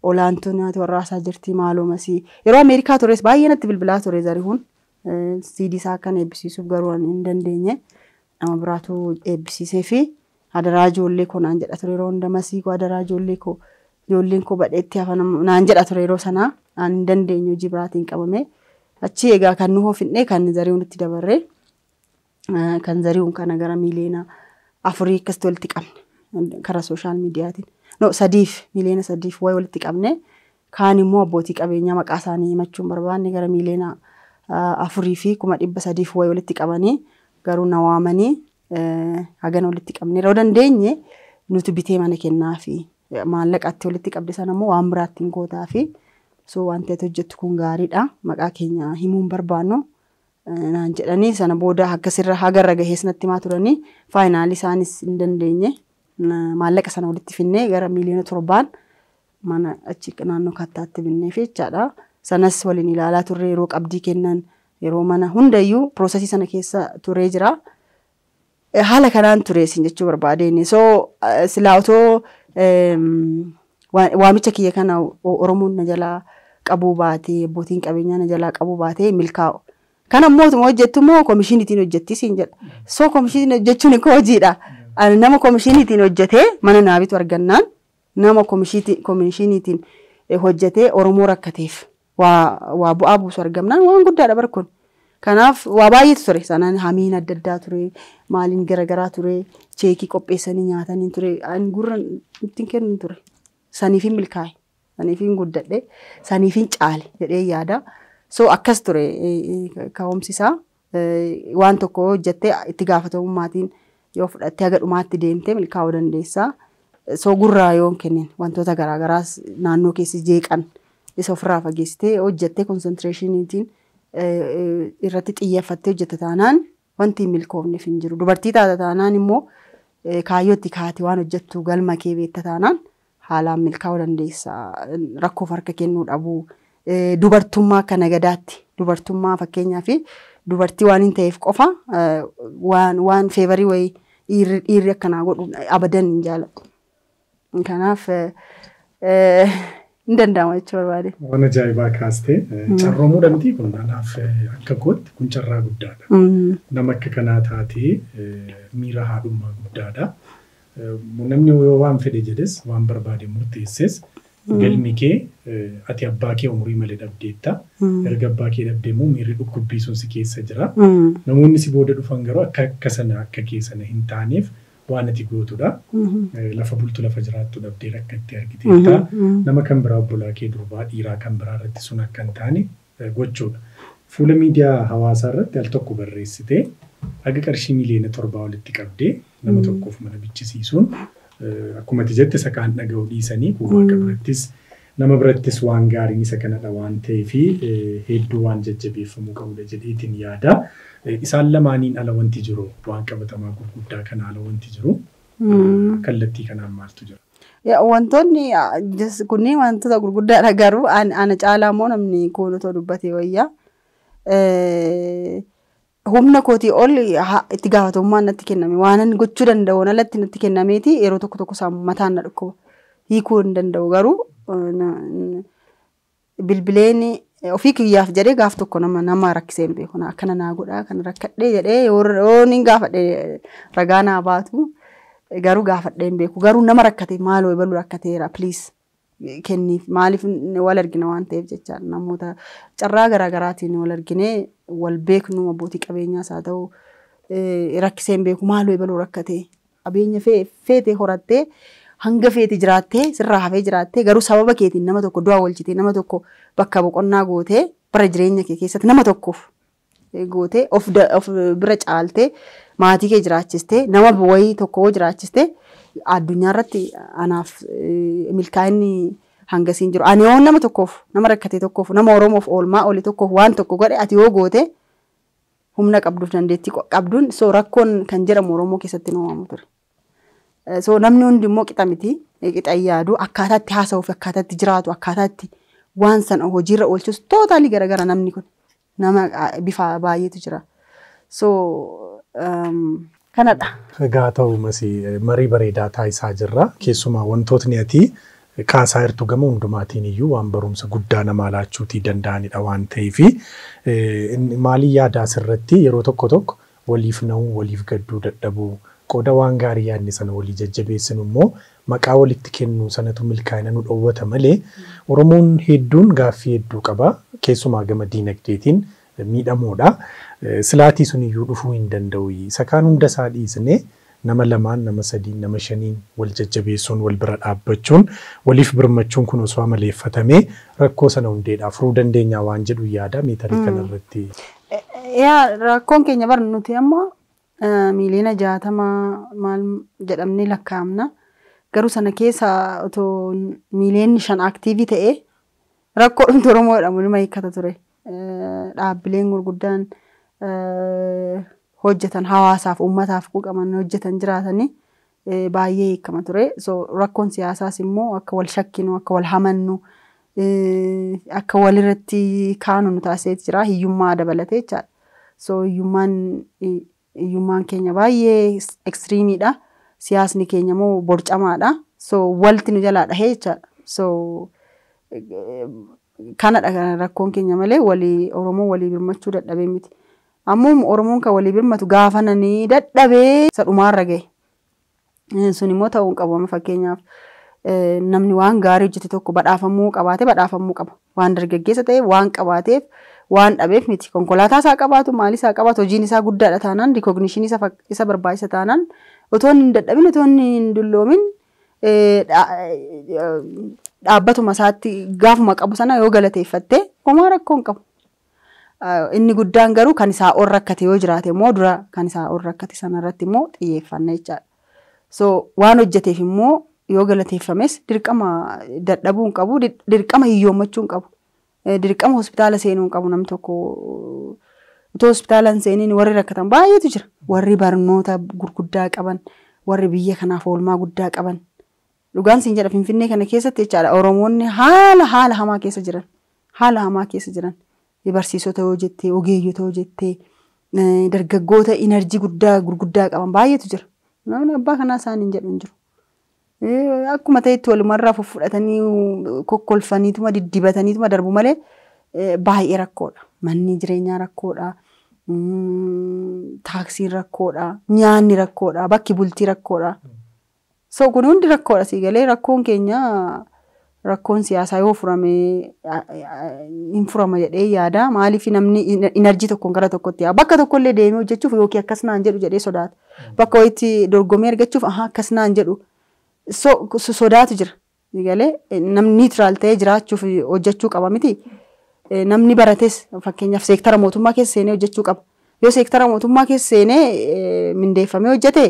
olaantoo nyaata warraasaa jirti maaloo masii. Yeroo Ameerikaa tures baay'ee natti bilbilaa ture zarihuun siidii isaa kan eebbisiisuuf garuu hin dandeenye nama biraatu eebbisiisee fi adaraa ijoollee koo naan jedha ture yeroo hunda masii koo adaraa ijoollee koo ijoolleen koo badheetti hafan naan jedha ture yeroo sanaa naan hin dandeenye hojii biraatiin qabame. Achi egaa kan nu hoofinne kan zarihuun itti dabarre kan zarihuun kana gara miiliyoona afurii akkasitti walitti qabne karaa sooshaal miidiyaatiin. no sadiif miiliyoona sadiif wayi walitti qabne kaan immoo abbootii qabeenyaa maqaa isaanii himachuun barbaanne gara miiliyoona afurii fi kuma dhibba sadiif wayi walitti qabanii garuu na waamanii hagana walitti qabnee yeroo dandeenye nuti bitee mana kennaa fi maallaqatti walitti qabde sana immoo waan biraatti hin gootaafi soo waan ta'eet hojjettu kun gaariidha maqaa keenya himuun barbaannu naan jedhanii sana booda akkasirra hagarra gahees natti himaa turanii faayinaalii isaanis hin dandeenye maallaqa sana walitti finnee gara miiliyoona torbaan mana achi naannoo kattaatti binnee jechaadha. Sanas waliin ilaalaa turre yeroo qabdii kennan yeroo mana hundayyuu piroosesii sana keessa turee jira. Haala kanaan ture isin jechuu barbaadeen. soo silaa otoo waamicha kiyya kana Oromoon na jalaa qabuu baate abbootiin qabeenyaa na jalaa qabuu baatee milkaa'u. Kanammoo hojjettu immoo komishiniitiin hojjetti isin jedha. So komishiniin hojjechuun koo hojiidha. nama komishiiniitiin hojjetee mana naa argannaan nama komishiiniitiin eh, hojjetee Oromoo rakkateef waa bu'aa buusu argamnaan waan guddaa guddaadha barkun. Kanaaf waa baay'eetu ture sanaan hamiin adda addaa ture maaliin garaagaraa ture cheekii qopheessanii nyaatanii ture gurra ittiin kennu ture saniifin milkaa'e saniifin guddadhe saniifin caale jedhee yaada. So akkas ture eh, eh, kaa'umsi waan tokko hojjettee itti gaafatamummaatiin. yoo fudhattee haga dhumaatti deemtee milkaa'uu dandeessaa. Soo gurraa yoo kennin wantoota garaagaraas naannoo keessi jeeqan isa ofirraa fageessitee hojjattee konsentireshiniitiin eh, eh, irratti xiyyeeffattee hojjette taanaan wanti milkoofneef hin jiru. Dubartii taata taanaan immoo eh, Kaayyootti itti kaatee waan hojjettu galma kee taanaan haalaan milkaa'uu dandeessa. Rakkoof harka kennuu dhabuu dubartummaa akka gadaatti dubartummaa fakkeenyaa fi dubartii waan hin ta'eef qofa eh, waan waan feevarii wayii dhiirri akkanaa godhu abadan hin jaalladhu. Kanaaf eh, eh, hin jechuu barbaade. Waan ajaa'ibaa kaaste hmm. carroomuu dandii kun anaaf akka gootti kun carraa guddaadha. Hmm. Nama akka kanaa taatee miira haadhummaa guddaadha. Namni yoo waan fedhe jedhes waan barbaade murteesses Mm. Galmi kee eh, ati abbaa kee umurii malee dhabdeetta. Mm. Erga abbaa kee dhabdee immoo miirri dhukkubbiisuun si keessa jira. Mm. Namoonni si booda dhufan garuu akka akka sana akka kee hin taaneef waan ati gootudha. Mm-hmm. Eh, lafa bultu lafa jiraattu dhabdee akka itti argiteetta. Mm-hmm. Mm-hmm. Nama kan biraa obbolaa kee durbaa dhiiraa kan biraa irratti sun akka hin taane eh, gochuudha. Fuula miidiyaa hawaasaa irratti al tokko barreessitee haga qarshii miliyoona torbaa walitti qabdee nama tokkoof mana bichisiisuun Eh, akkuma ati jette isa kaan dhaga'u dhiisanii Waaqa mm. birattis nama birattis waan gaariin isa kanadha waan ta'eefi eh, hedduu waan jajjabeeffamuu qabudha jedheetiin yaada. Eh, isaan lamaaniin ala wanti jiru waan qabatamaa gurguddaa kana ala wanti jiru mm. kallattii kanaan maaltu jira? Wantootni ah, kunneen wantoota gurguddaadha garuu ana caalaa immoo namni koolotoo dubbatee wayyaa. humna kootii ol itti gaafatamummaan natti kenname. Waanan gochuu danda'uun alatti natti kennameetii yeroo tokko tokko isaan mataan na dhukkuba. Hiikuu hin danda'u garuu bilbileen ofii kiyyaaf jedhee gaaf tokko nama rakkisee hin beeku. Akkana naa godhaa kana rakkadhee jedhee yoo niin gaafadhe ragaa naa baatu garuu gaafadhee hin beeku. Garuu nama rakkate maaloo baluu rakkateera please. Kenniif maaliif wal argina waan ta'eef jecha namoota carraa garaagaraatiin garaatiin wal arginee wal beeknu abbootii qabeenyaas haa ta'u rakkisee hin beeku maaloo baloo rakkatee qabeenya feete horattee hanga feeti jiraattee sirraa hafee jiraattee garuu sababa keetiin nama tokko du'a oolchitee nama tokko bakka boqonnaa gootee bara jireenya kee keessatti nama tokkoof gootee of bira caaltee maatii kee jiraachiste nama wayii tokko jiraachiste addunyaa irratti anaaf milkaa'inni. hangasiin jiru. Ani yoo nama tokkoof nama rakkate tokkoof nama Oromoof oolmaa oole tokkoof waan tokko godhe ati hoo goote humna qabduuf dandeettii qabduun so rakkoon kan jedhamu Oromoo keessatti uumamu ture. Eh, so namni hundi immoo qixa miti eh, qixa yaaduu akkaataa itti haasa'uuf akkaataa itti jiraatu akkaataa itti waan sana hojiirra oolchus tootaalii garagara namni kun nama ah, bifa baay'eetu jira. So ehm, kanadha. Egaa ta'u eh, marii bareedaa taayisaa jirraa keessumaa wantootni ati kaasaa ertugama hundumaatiin iyyuu waan barumsa guddaa namaa laachuutii danda'anidha waan ta'eef e, maalii yaada irratti yeroo tokko tokko waliif na'uu waliif gadduu dadhabuu qooda waan gaarii yaadne sana walii jajjabeessinu immoo maqaa walitti kennuu sanatu milkaa'ina nu dhoowwata malee Oromoon hedduun gaaffii hedduu qaba keessumaa gama diinagdeetiin miidhamoodha e, silaatii sun iyyuu dhufuu hin danda'u isa kaan hunda isaa dhiisnee. nama lamaan nama sadiin nama shaniin wal jajjabeessuun wal bira dhaabbachuun waliif birmachuun kun osoo maleeffatamee rakkoo sana hundeedhaaf furuu dandeenya waan jedhu yaada meetarii kanarratti. Mm. E, e, rakkoon keenya barnu nuti ammoo e, miileena jaatamaa maal jedhamni lakkaa'amna garuu sana keessa otoo miiliyoonni shan aktiivii ta'ee rakkoo dhumta Oromoo jedhamu nima hiikkata ture dhaabbileen gurguddaan. hojjetan hawaasaaf uummataaf quuqamanii hojjetan jiraatanii baay'ee hiikama ture. Rakkoon siyaasaas immoo akka wal shakkinu akka wal hamannu akka walirratti kaanu nu taasiseet jira hiyyummaa dabalatee jechaadha. So hiyyummaan keenya baay'ee ekstiriimiidha. Siyaasni keenya immoo borcamaadha. So walti nu jalaa dhahee jechaadha. kanadha rakkoon keenya malee walii Oromoo walii birmachuu dadhabee miti. Ammoo Oromoon kan walii birmatu gaafananii dadhabee isa dhumaarra gahe. Sun immoo ta'uu hin amma fakkeenyaaf namni waan gaarii hojjete tokko badhaafamuu qabaate badhaafamuu qabu Waan dargaggeessa ta'e waan qabaateef waan dhabeef miti. Konkolaataa isaa qabaatu maali isaa qabaatu hojiin isaa guddaa taanaan riikoognishinii isa barbaachisa taanaan otoo hin dadhabin otoo hin dulloomin dhaabbatuma isaatti gaafuma qabu sana yoo galateeffatte homaa rakkoo hin qabu. Inni guddaan garuu kan isaa ol rakkate yoo jiraate immoo dura kan isaa ol rakkate sanarratti immoo xiyyeeffanne jechaadha. So waan hojjeteef immoo yoo galateeffames dirqama dadhabuun qabu, dirqama hiyyoommachuu qabu, eh, dirqama hospitaala seenuun qabu namni tokko. Itoo hospitaala seeniin warri rakkatan baay'eetu jira. Warri barnoota gurguddaa qaban, warri biyya kanaaf oolmaa guddaa qaban. Dhugaan siin jedha Finfinnee kana keessatti jechaadha Oromoonni haala Haala hamaa keessa jiran. barsiisoo ta'uu jettee ogeeyyoo ta'uu jettee eh, dargaggoota inerjii guddaa gurguddaa qaban baay'eetu jira. Namni abbaa kanaa isaan hin jedhu hin jiru. Eh, akkuma ta'etti walumarraa fuffudhatanii kokkolfaniituma diddibataniituma darbu malee eh, baay'ee rakkoodha. Manni jireenyaa rakkoodha. Mm, taaksiin rakkoodha. Nyaanni rakkoodha. Bakki bultii rakkoodha. So kun hundi rakkoodha sii galee rakkoon keenyaa. rakkoon siyaasaa yoo furamee hin furama jedhee yaada. Maaliif namni inarjii tokkoon gara tokkotti yaada. Bakka tokkollee deemee hojjechuuf yookiin akkas naan jedhu jedhee sodaata. Hmm. Bakka wayitti dorgomee argachuuf akkas naan jedhu sodaatu jira. Galee namni niitiraal ta'ee jiraachuuf hojjechuu qaba miti. E, namni baratees fakkeenyaaf seektara mootummaa keessa seenee hojjechuu qaba. Yoo seektara mootummaa keessa seenee e, mindeeffamee hojjete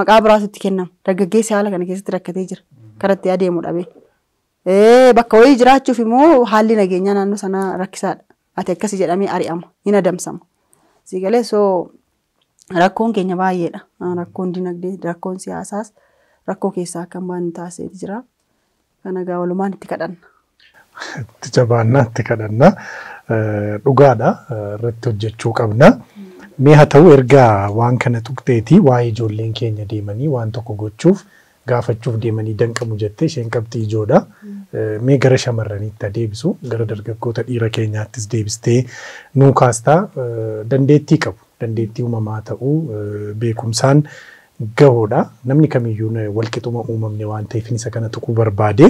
maqaa biraatu itti kennama. Dargaggeessi haala kana keessatti rakkatee jira. Hmm. Karatti adeemu dhabee. bakka wayii jiraachuuf immoo haalli nageenyaa naannoo sanaa rakkisaadha. Ati akkasi jedhamee ari'ama hin adamsama. Si galee soo rakkoon keenya baay'eedha. Rakkoon dinagdee, rakkoon siyaasaas rakkoo keessaa akka baanu taasisee jira. Kana gaa itti kadhanna. Itti jabaannaa itti kadhanna. Dhugaadha irratti hojjechuu qabna. Hmm. Mee haa ta'u ergaa waan kana tuqxeetii waayee ijoolleen keenya deemanii waan tokko gochuuf gaafachuuf deemanii danqamu jettee isheen qabxii ijoodha. Mee gara shamarraniitti deebisu gara dargaggoota dhiira keenyaattis deebistee nuu kaastaa dandeettii qabu dandeettii uumamaa ta'uu beekumsaan gahoodha. Namni kamiyyuu walqixuma uumamne waan ta'eef isa kana tuquu barbaade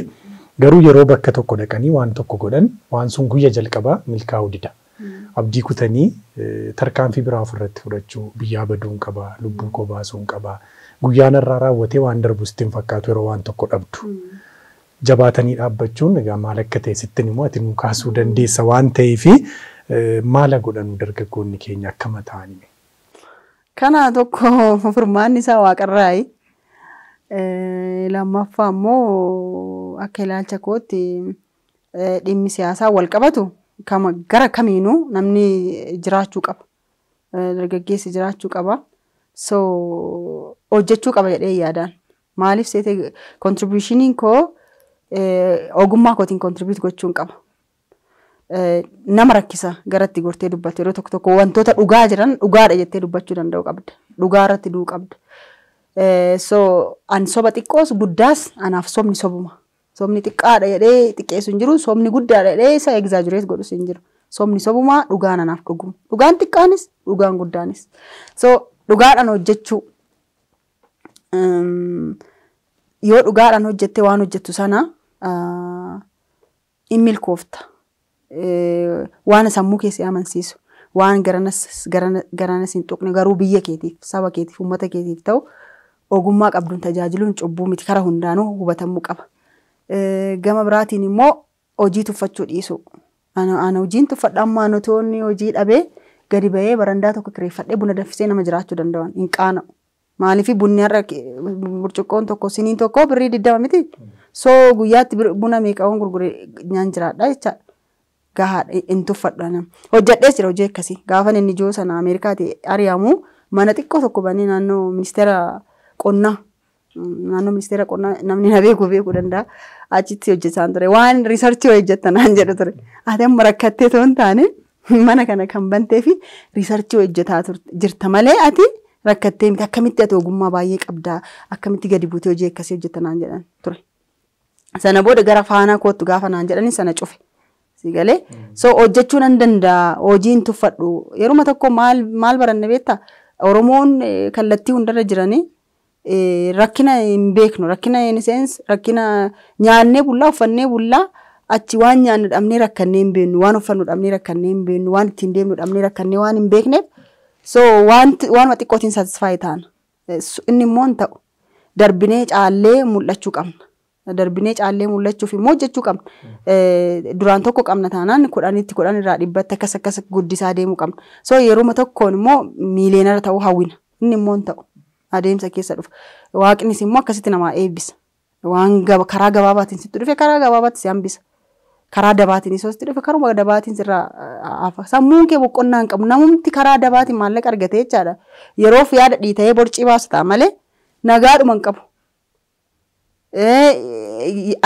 garuu yeroo bakka tokko dhaqanii waan tokko godhan waan sun guyya jalqabaa milkaa'uu dida. Abdii kutanii tarkaanfii biraa ofirratti fudhachuu biyyaa baduun qabaa lubbuu koo baasuun qabaa. guyyaan irraa raawwatee waan darbus ittiin fakkaatu yeroo waan tokko dhabdu. Jabaatanii dhaabbachuun egaa maal akka ta'e sittin immoo ati nu hmm. dandeessa waan ta'eefi eh, maala godhanu dargaggoonni keenya akkama ta'anii. Kana tokko firmaanni isaa waaqarraa eh, Lammaffaa immoo akka ilaalcha kootti eh, dhimmi siyaasaa wal qabatu gara kamiinuu namni jiraachuu qaba. Dargaggeessi jiraachuu qaba. So hojjechuu qaba jedhee yaadaan. Maaliif seete kontribuushiniin koo eh, ogummaa kootiin kontribuut gochuun qaba. Eh, nama rakkisa garatti gortee dubbatu yeroo tokko tokko wantoota dhugaa jiran dhugaadha jettee dubbachuu danda'u qabda. Dhugaa irratti duu qabda. Eh, soo an soba xiqqoos guddaas anaaf sobni sobuma. Sobni xiqqaadha jedhee xiqqeessu hin jiru sobni guddaadha jedhee isa egzaajurees godhus hin jiru. Sobni sobumaa dhugaan anaaf dhuguma. Dhugaan xiqqaanis dhugaan guddaanis. So dhugaadhaan hojjechuu. yoo dhugaadhaan hojjette waan hojjettu sana in milkoofta. Waan sammuu keessi amansiisu waan garanas hin tuqne garuu biyya keetiif saba keetiif uummata keetiif ta'u ogummaa qabduun tajaajiluun cubbuu miti kara hundaanuu hubatamuu qaba. Gama biraatiin immoo hojii tuffachuu dhiisu. Ana hojiin tuffadha ammaa hojii dhabee gadi bahee barandaa tokko kireeffadhee buna danfisee nama jiraachuu danda'an hin qaana'u. Maaliif har'a burcuqqoon tokko siniin tokko birrii digdama miti. Soo guyyaatti buna meeqaawwan gurguree nyaan jiraadha jechaadha. Gahaadha Hojjedhees jira hojii akkasii. Gaafan inni ijoo sana Ameerikaati ari'amu mana xiqqoo tokko banne naannoo ministeera qonnaa. namni na beeku beekuu danda'a. Achitti hojjechaa ture. Waan riisarchii hojjetta naan jedhu ture. Ati amma rakkattee to'on mana kana kan bantee fi riisarchii hojjetaa jirta malee ati. rakkattee miti akkamitti ati ogummaa baay'ee qabdaa akkamitti gadi buutee hojii akkasii hojjetanaan jedhan ture. Sana booda gara faanaa kootu gaafa naan jedhani sana cufe. Si galee so hojjechuu nan danda'a hojiin tuffadhu yeruma tokko maal baranne beektaa Oromoon eh, kallattii hundarra jiranii eh, rakkina hin beeknu rakkina hin nyaannee bullaa uffannee bullaa achi waan nyaannu dhabnee rakkannee hin waan uffannu dhabnee rakkannee hin waan ittiin deemnu dhabnee waan hin beekneef So waanuma xiqqootiin saatisfaayi taana. Eh, inni immoo hin ta'u. Darbinee caalee mul'achuu qabna. Darbinee caalee mul'achuuf immoo hojjechuu qabna. Eh, duraan tokko qabna taanaan kudhanitti kudhan irraa dhibbatti akkas akkas guddisaa deemuu qabna. So yeruma tokkoon immoo miileenara ta'uu hawwina. Inni immoo hin ta'u. Adeemsa keessa dhufa. Waaqnis immoo akkasitti namaa eebbisa. Waan karaa gabaabaatiin sitti dhufe karaa gabaabaatti si hambisa. karaa dabaatiin isa hosti dhufe karuma dabaatiin sirraa hafa. Sammuun kee boqonnaa hin qabu. Namumti karaa dabaatiin maallaqa argate jechaadha. Yeroof yaada dhiitayee borcii baasu ta'a malee nagaadhuma hin qabu.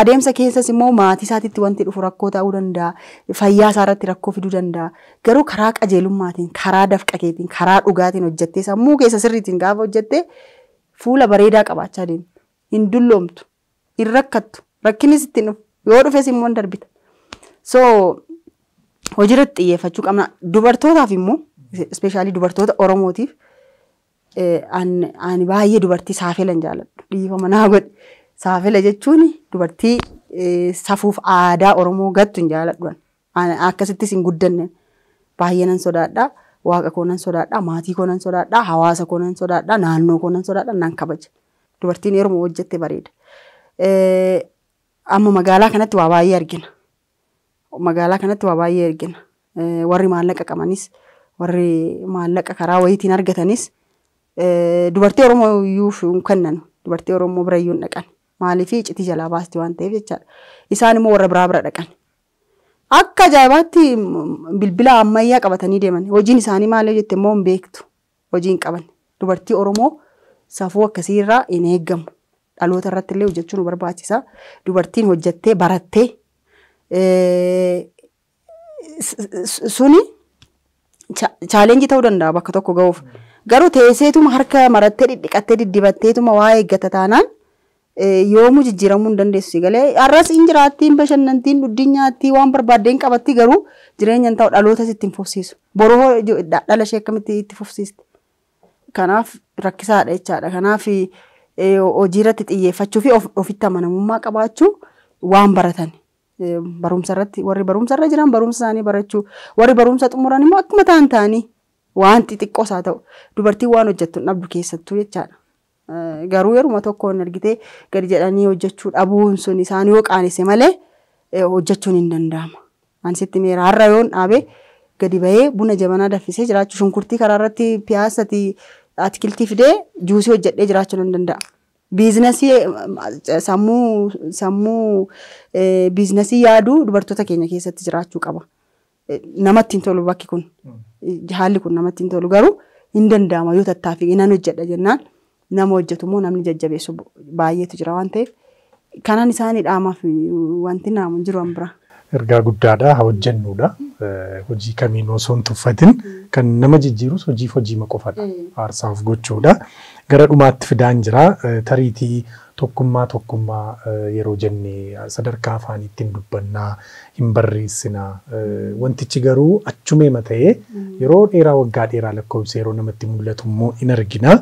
Adeemsa keessas immoo maatii isaatitti wanti dhufu rakkoo ta'uu danda'a. Fayyaa isaa rakkoo fiduu danda'a. Garuu karaa qajeelummaatiin, karaa dafqakeetiin, karaa dhugaatiin hojjette sammuu keessa sirriitiin gaafa hojjettee fuula bareedaa qabaachaa deemti. Hin dulloomtu, hin rakkattu, rakkinis ittiin dhufu. Yoo dhufes immoo hin darbita. So hojiirratti xiyyeeffachuu qabna. Dubartootaaf immoo ispeeshaalii dubartoota Oromootiif eh, ani baay'ee dubartii saafelan jaaladhu. Dhiifama naa godhe. Saafela jechuuni dubartii eh, safuuf aadaa Oromoo gattu hin jaaladhu. Akkasittis hin guddanne. Baay'ee nan sodaadha. Waaqa koo nan sodaadha. Maatii koo nan sodaadha. Hawaasa koo nan sodaadha. Naannoo koo nan sodaadha. Nan kabaja. Dubartiin yeroo hojjette bareeda. Eh, amma magaalaa kanatti waa baay'ee argina. magaalaa kanatti waa baay'ee ergina. Eh, warri maallaqa qabanis warri maallaqa karaa wayiitiin argatanis eh, dubartii Oromoo iyyuu hin dubartii Oromoo bira hin dhaqan maaliif citii jalaa baasti waan ta'eef jechaadha. Isaan immoo warra biraa bira dhaqan. Akka ajaa'ibaatti bilbila ammayyaa qabatanii deeman hojiin isaanii maali jette immoo hin beektu hojii hin qaban dubartii Oromoo safuu akkasiirraa hin eeggamu dhaloota irratti illee nu barbaachisa dubartiin hojjettee barattee suni chaalenjii ta'uu danda'a bakka tokko ga'uuf. Garuu teesseetuma harka marattee dhidhiqattee diddibatteetuma waa eeggata taanaan yoomuu jijjiiramuu hin dandeessu galee har'as hin jiraattiin bashannantiin waan barbaaddeen qabatti garuu jireenya hin ta'u dhalootas ittiin fufsiisu. Boroo dhala ishee akkamitti itti fufsiisti. Kanaaf rakkisaadha dha Kanaaf hojii irratti xiyyeeffachuu fi ofitti amanamummaa qabaachuu waan baratan. barumsa irratti warri barumsa irra jiran barumsa isaanii barachuu warri barumsa xumuran immoo akkuma ta'an ta'anii waan xixiqqoo isaa ta'u dubartiin waan hojjettu hin dhabdu keessattuu jechaadha. Garuu yeruma tokkoon argitee gadi jedhanii hojjechuu dhabuun sun isaan yoo qaanise malee hojjechuun hin danda'ama. Ani sitti meera har'a yoon dhaabee gadi bahee buna jabanaa daffisee jiraachuu shunkurtii karaa irratti piyaasatii atikiltii fidee juusii hojjedhee jiraachuu nan danda'a. Biizinasii eh, sammuu eh, biizinasii yaaduu dubartoota keenya keessatti jiraachuu qaba. Eh, namatti hin bakki kun. Hmm. Haalli kun namatti hin tolu garuu hin danda'ama yoo tattaaffii nan hojjedha jennaan nama hojjetummoo namni jajjabeessu baay'eetu jira waan ta'eef kanaan isaanii dhaamaaf wanti naamu jiru an Ergaa guddaadha hojjennudha. Hojii kamiin osoo tuffatin hmm. kan nama jijjiirus hojiif hojiima qofadha. Aarsaaf gochuudha. gara dhumaatti fidaan jira. Tariitii tokkummaa tokkummaa yeroo jennee sadarkaa afaan ittiin dubbannaa hin barreessina. Wantichi garuu achumeema ta'ee yeroo dheeraa waggaa dheeraa lakkoofsa yeroo namatti mul'atu immoo hin argina.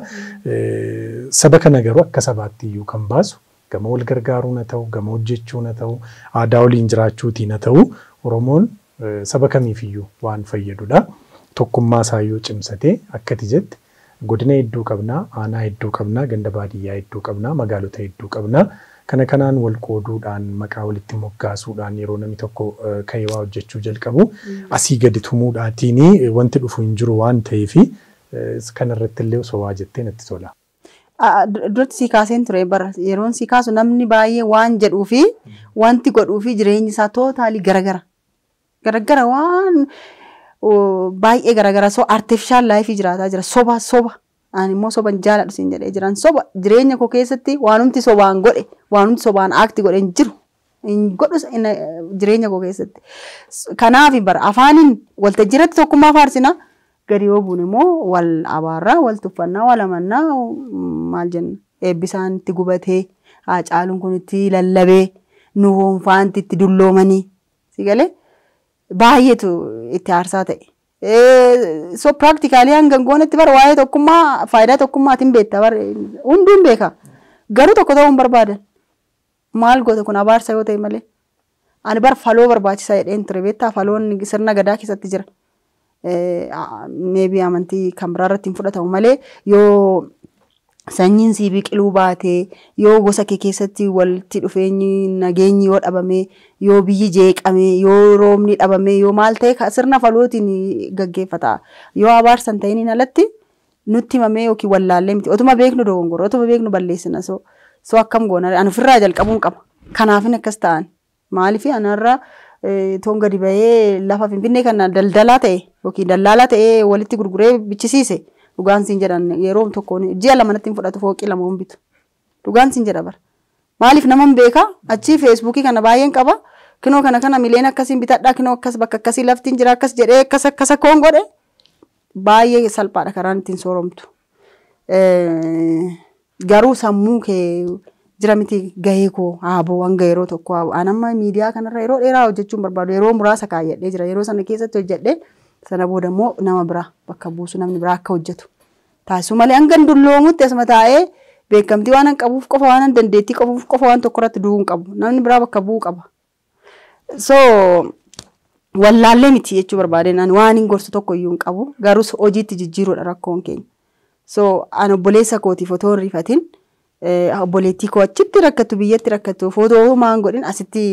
Saba kana garuu akka sabaatti iyyuu kan baasu gama wal gargaaruu na ta'u, gama hojjechuu na ta'u, aadaa waliin jiraachuutiin na ta'u, Oromoon saba kamiifiyyuu waan fayyadudha. Tokkummaa isaa yoo cimsate akkati jette godina hedduu qabnaa, aanaa hedduu qabnaa, ganda baadiyyaa hedduu qabnaa, magaalota hedduu qabnaa. Kana kanaan wal qooduudhaan maqaa walitti moggaasuudhaan yeroo namni tokko eh, ka'ee waa hojjechuu jalqabu mm. asii gadi tumuudhaatiin eh, wanti dhufu hin jiru waan ta'eef eh, kanarratti illee osoo waa natti tola. Duratti sii kaaseen ture bara yeroon sii kaasu namni baay'ee waan jedhuu fi mm. wanti godhuu fi jireenyi isaa tootaalii garagara. Garagara waan baay'ee garaagaraa so artifishaal laayifii jiraataa jira soba soba ani immoo soban jaaladhu siin jedhee jiran soba jireenya koo keessatti waanumti sobaan godhe waanumti sobaan aakti godhe hin jiru hin godhu eh, jireenya koo keessatti. Kanaaf bara afaaniin waltajjiirratti tokkummaa faarsina gadi yoo buun immoo wal abaarraa wal tuffannaa wal amannaa mm, maal jenna eebbisaan itti gubatee haa caaluun kun itti lallabee nu hoonfaanti itti dulloomanii si galee. baay'eetu itti aarsaa ta'e. So piraaktikaalii hanga goonetti bara waa'ee tokkummaa faayidaa tokkummaatiin beekta bara hunduu hin beeka. Garuu tokko ta'uu hin barbaadan. Maal goota kun abaarsaa yoo ta'e malee. Ani bar faloo barbaachisaa jedheen ture beektaa faloon sirna gadaa keessatti jira. Meebii amantii kan biraa irratti hin fudhatamu malee yoo Sanyiinsi biqiluu baatee yoo gosa keessatti walitti dhufeenyi nageenyi yoo dhabame yoo biyyi jeeqame yoo roobni dhabame yoo maal ta'e sirna faluutiin gaggeeffata. Yoo abaarsan ta'iniin alatti nutti himamee yookiin wallaallee miti. Otuma beeknu dogongora, otuma beeknu balleessina so. So akkam goona ani ofirraa jalqabuun qaba. Kanaafin akkas ta'an maaliif anarra e, toon gadi bahee lafa Finfinnee kan daldalaa ta'e yookiin dallaalaa ta'ee walitti gurguree bichisiise. Dhugaan siin jedhan yeroo tokko ji'a lama natti hin fudhatu fooqii lama bitu. Dhugaan siin jedha bara. Maaliif naman beeka achii feesbuukii kana baay'een qaba. Kinoo kana kana mileen akkasiin bitadhaa kinoo akkas bakka akkasii laftiin jira akkas jedhee akkas akkas akkoon godhe baay'ee salphaadha karaan ittiin sooromtu. Garuu sammuu kee jira miti gahee koo haaboo hanga yeroo tokko haaboo. Ani amma miidiyaa kanarra yeroo dheeraa hojjechuun barbaadu yeroo muraasa kaayyadhee jira yeroo sana keessatti hojjedhee. Sana booda immoo nama biraa bakka buusu namni biraa akka hojjetu taasisu malee hanga dulloomutti asuma taa'ee beekamtii waan qabuuf qofa waan dandeettii qofa waan tokko irratti du'uu hin qabu. Namni biraa bakka bu'uu qaba. So wallaallee miti jechuu barbaadeen ani waan hin gorsu tokko iyyuu hin qabu garuu hojiitti jijjiiruudha rakkoon keenya. So ani obboleessa kootii otoo hin rifatin eh, obboleettii koo achitti rakkattu biyyatti rakkattu otoo maan godhin asitti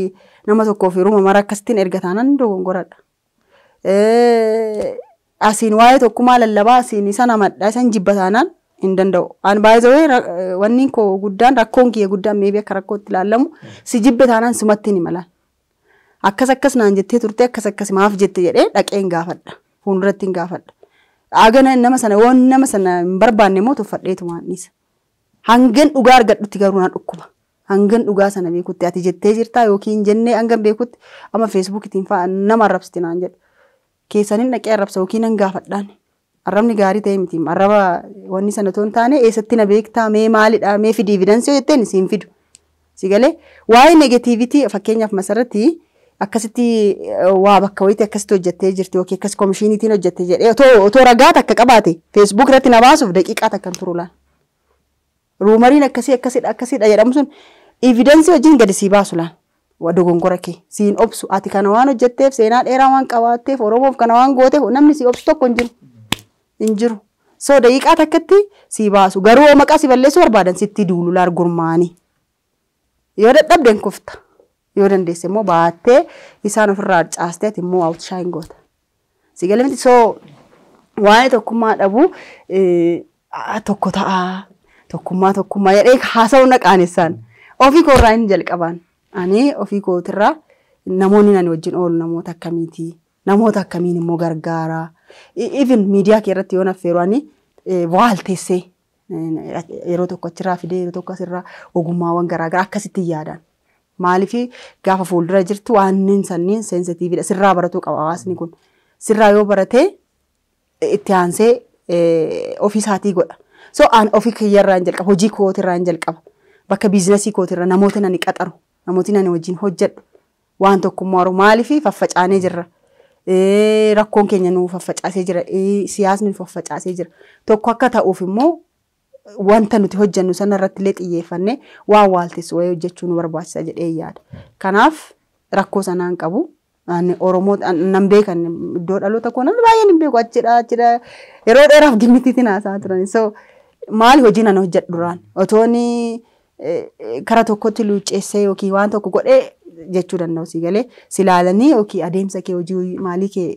nama tokkoof yeroo maraa akkasittiin erga taanaan dogongora dha. Eh, asiin waa'ee tokkumaa lallabaa asiin isa namadhaa isan jibba taanaan hin danda'u. An baay'ee eh, wanni koo guddaan rakkoon kiyya guddaan meebii akka rakkootti ilaallamu si jibbe taanaan sumatti hin imalan. Akkas akkas naan jettee turte akkas akkas maaf jette jedhee dhaqee hin gaafadha. Fuulduratti hin gaafadha. Agana nama nama sana hin barbaanne immoo tuffadheetu maannisa. Hangan dhugaa argadhutti garuu naan dhukkuma. Hangan dhugaa sana beekutti ati jettee jirtaa yookiin jennee hangan beekutti ama feesbuukitiin fa'a nama arrabsiti naan jedhu. keessaniin dhaqee arrabsa yookiin an gaafadhaan arrabni gaarii ta'e miti arraba wanni sana toon taane eessatti na beektaa mee maalidha mee fi diividensii jetteen siin fidu si galee waa'ee negatiivitii fakkeenyaaf masarratti akkasitti eh, waa bakka wayitii akkasitti hojjettee jirti yookiin akkas komishiniitiin hojjette jedhee otoo otoo ragaa takka qabaate feesbuuk irratti na baasuuf daqiiqaa takkan turu laal ruumariin akkasii akkasidha akkasidha jedhamu sun evidensi wajjin gadi sii baasu laal. dogongora kee siin obsu ati kana waan hojjetteef seenaa dheeraa waan qabaatteef oromoof kana waan gooteef namni si obsu tokko hin jiru hin jiru. Soo daqiiqaa takkatti si baasu garuu maqaa si balleessuu barbaadan sitti duulu laar gurmaanii yoo dadhabde hin yoo dandeesse immoo baattee isaan ofirraa caastee ati immoo awutishaa hin goota. Si galmeeti soo waa'ee tokkummaa dhabu tokko ta'aa tokkummaa tokkummaa jedhee haasa'uu naqaan isaan ofii koorraa hin jalqabaan. Ani ofii kootirraa namoonni ani wajjin oolu namoota akkamiiti? Namoota akkamiin immoo gargaaraa? Even miidiyaa kee irratti yoo affeeru ani bu'aal e, teessee e, yeroo tokko achirraa fidee yeroo tokko asirraa ogummaawwan garaagaraa akkasittiin yaadaan. Maaliifii gaafa fuuldura jirtu wanneen sanniin dha. Sirraa baratuu qabu hawaasni kun. Sirraa yoo baratee e, itti aansee ofii isaatii godha. So an ofii kiyyarraa hin jalqaba hojii kootirraa hin jalqaba. bakka biizinasii kootirra namoota nani qaxaru namooti nani wajjin hojjedhu waan tokkummaa oromoo maaliif faffacaanee jirra. Rakkoon keenya nu faffacaasee jira. Siyaasni nu faffacaasee jira. Tokko akka ta'uuf immoo wanta nuti hojjennu sana irratti illee xiyyeeffannee waan waaltessu wayii hojjechuu nu barbaachisa jedhee yaada. Kanaaf rakkoo sanaan qabu. Oromoo nan beekan iddoo dhaloota koo namni baay'een hin beeku achidha achidha yeroo dheeraaf gimmitiitiin haasaa turan. So maali hojiin ani hojjedhu duraan otoo inni kara tokkotti luucceessee yookiin waan tokko godhee jechuu danda'u si galee si ilaalanii yookiin adeemsa kee hojii maalii kee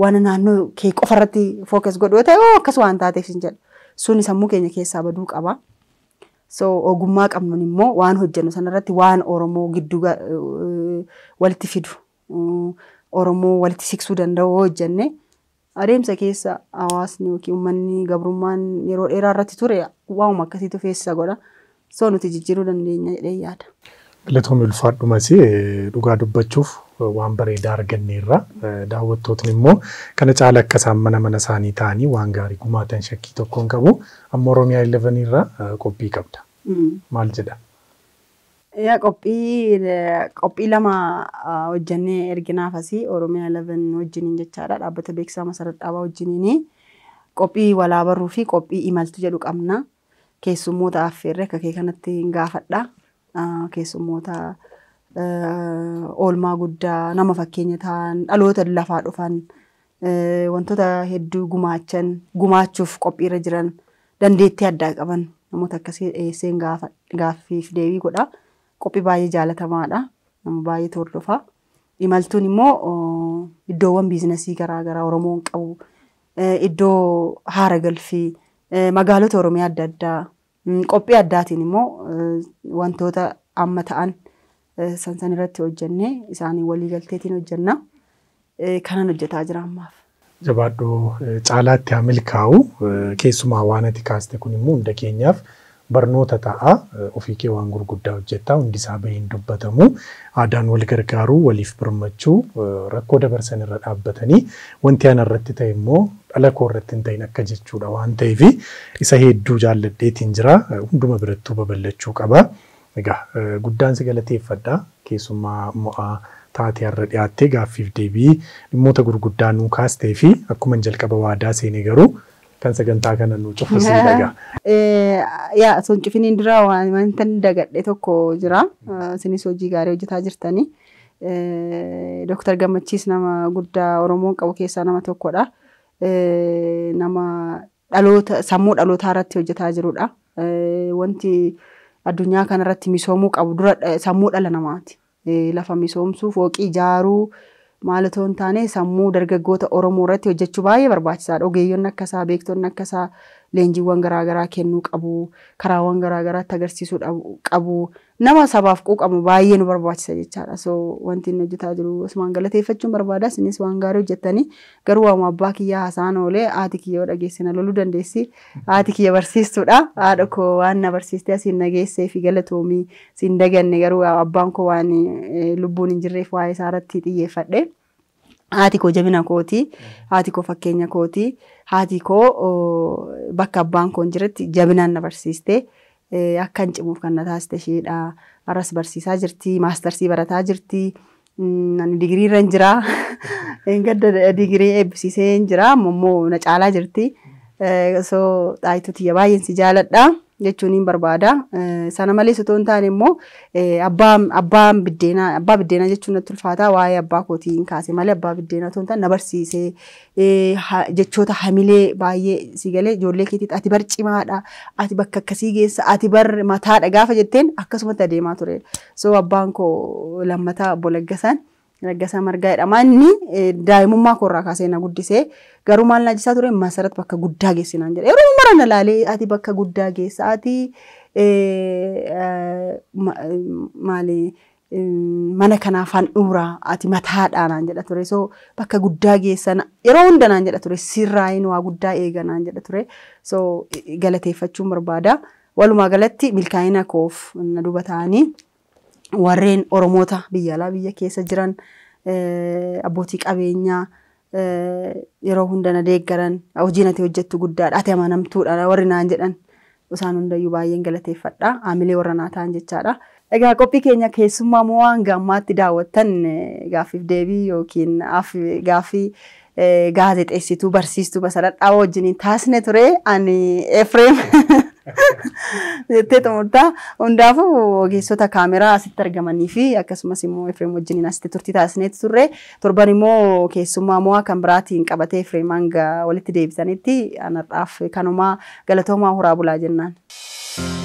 waan naannoo kee qofa irratti fookas godhu yoo ta'e akkas waan taateef sin jedha. Suni sammuu keenya keessaa baduu qaba. So ogummaa qabnu immoo waan hojjennu sanarratti waan Oromoo gidduu uh, walitti fidu uh, Oromoo walitti siksuu danda'u hojjenne adeemsa keessa hawaasni yookiin uummanni gabrummaan yeroo dheeraa irratti ture waanuma akkasiitu feesisa godha. soo nuti jijjiiruu dandeenya jedhee yaada. Galatoomii ulfaadhumas dhugaa dubbachuuf waan bareedaa arganneerra. Daawwattootni immoo kana caala akka isaan mana mana isaanii ta'anii waan gaarii gumaatan shakkii tokkoon qabu. Amma Oromiyaa 11 irra qophii qabda. Maal jedha? qophii lama hojjennee erginaaf asii Oromiyaa 11 wajjiniin jechaadha. Dhaabbata beeksisaa masarraa dhaabaa wajjiniin qophii walaa barruu fi qophii imaltuu jedhu qabna. keessummoota affeerre akka kee kanatti hin gaafadha. Ah, keessummoota eh, oolmaa guddaa nama fakkeenya ta'an dhaloota lafaa dhufan eh, wantoota hedduu gumaachan gumaachuuf qophiirra jiran dandeettii addaa qaban namoota akkasii dhiyeesseen gaafiif deebii godha. Qophii baay'ee jaalatamaadha. Nama baay'ee hordofaa. Imaltuun immoo oh, iddoowwan biizinasii garaa Oromoon qabu eh, iddoo haara galfii magaalota Oromiyaa adda addaa mm, qophii addaatiin immoo eh, wantoota amma ta'an sansan eh, irratti hojjennee isaanii galteetiin hojjenna. Eh, Kanan hojjetaa jira ammaaf. Jabaadhoo caalaatti haa milkaa'u keessumaa waan ati kaaste kun immoo hunda keenyaaf barnoota ta'a. Eh, ofii kee waan gurguddaa hojjetaa Hundisaa baheen dubbatamu. Aadaan wal gargaaruu, waliif birmachuu, eh, rakkoo dabarsan irra dhaabbatanii wanti ana irratti ta'e immoo dhala koo irratti hin ta'in akka jechuudha waan ta'eef isa hedduu jaalladheetiin jiraa eh, Hunduma birattuu babal'achuu qaba. Egaa guddaan si galateeffadha. Keessumaa mo'aa taatee irra dhiyaattee gaaffiif deebii dhimmoota gurguddaa nuu kaastee fi akkuma jalqaba waadaa seenee garuu kan sagantaa kana nu cufasuu daga. Eh, Yaa osoo dura wanta dagadhe tokko jira. Eh, isinis hojii gaarii hojjetaa jirtanii. Eh, Dooktar Gammachiis nama guddaa Oromoon qabu keessaa nama tokkodha. Nama dhaloota sammuu dhalootaa irratti hojjetaa jirudha. Wanti addunyaa kanarratti misoomuu qabu dura sammuu dhala namaati. Lafa misoomsuu, fooqii ijaaruu, Maalotoo taane sammuu dargaggoota Oromoo irratti hojjechuu baay'ee barbaachisaadha. Ogeeyyoonni akkasaa, beektonni akkasaa leenjiiwwan garaa garaa kennuu qabu karaawwan garaa garaatti agarsiisuu qabu nama sabaaf quuqamu baay'ee nu barbaachisa jechaadha. So wanti hojjetaa jiru osmaan galateeffachuun barbaada isinis waan gaarii hojjetanii garuu waama abbaa kiyyaa haasaan oolee haati kiyya dhageessina loluu dandeessi haati barsiistuudha haadha koo waan na barsiistee asiin nageessee fi galatoomii siin daganne garuu abbaan koo waan eh, lubbuun hin jirreef waa'ee isaa irratti xiyyeeffadhe. Haati koo jabina kootii Haati koo fakkeenya kootii Haati koo bakka abbaan koo jiretti jabinaan na barsiiste. E, akka cimuuf kan na taasite isheedha. Arras barsiisaa jirti. Maastarsii barataa jirti. Mm, ani digirii irra hin jira. Gadda digirii eebbisiisee hin jira. Ammoo na caalaa jirti. E, so xaayituu baay'een si jaaladha. jechuun barbaada. Sana malees otoo taane immoo eh, abbaan biddeenaa abbaa biddeenaa jechuun natti ulfaata waayee abbaa kootii hin kaase malee abbaa biddeenaa otoo ta'an na eh, jechoota hamilee baay'ee si galee ijoollee ati bar cimaadha ati bakka akkasii geessa ati bar mataadha gaafa jetteen akkasumatti adeemaa ture So abbaan koo lammataa obbolaggasan Naggasaa Margaa jedhama. Inni e, daa'imummaa koorraa kaasee na guddisee garuu maal naajisaa ture masaratti bakka guddaa geessinaan jedha. Yeroo mara na bakka guddaa geessa ati e, e, mana kanaaf handhuuraa ati mataa mataadhaanaan jedha ture. So bakka guddaa geessan yeroo hunda hundanaan jedha ture sirraayin waa guddaa eega eeganaan jedha ture. So galateeffachuun barbaada. Walumaa galatti milkaa'ina koof na duuba taa'anii. warreen Oromoota biyyaalaa biyya keessa jiran eh, abbootii qabeenyaa eh, yeroo hunda na deeggaran hojii nati hojjettu guddaadha ati amanamtuudha warri naan jedhan isaan hundayyuu baay'een galateeffadha amilee warra naataan ta'an jechaadha. Egaa qophii keenya keessumaa moo waan gammaatti daawwattan eh, gaafiif deebii yookiin gaafii gaazexeessituu barsiistuu Basaraa Dhaawoo wajjiniin taasine ture ani Efreem. jettee xumurtaa hundaafuu ogeessota kaameraa asitti argamanii fi akkasumas immoo Efreem wajjiniin asitti turtii taasiseetu turre torban immoo keessumaa mo'aa kan biraatiin qabatee Efreem hanga walitti deebisanitti anarraaf kanumaa galatoomaa huraa bulaa jennaan.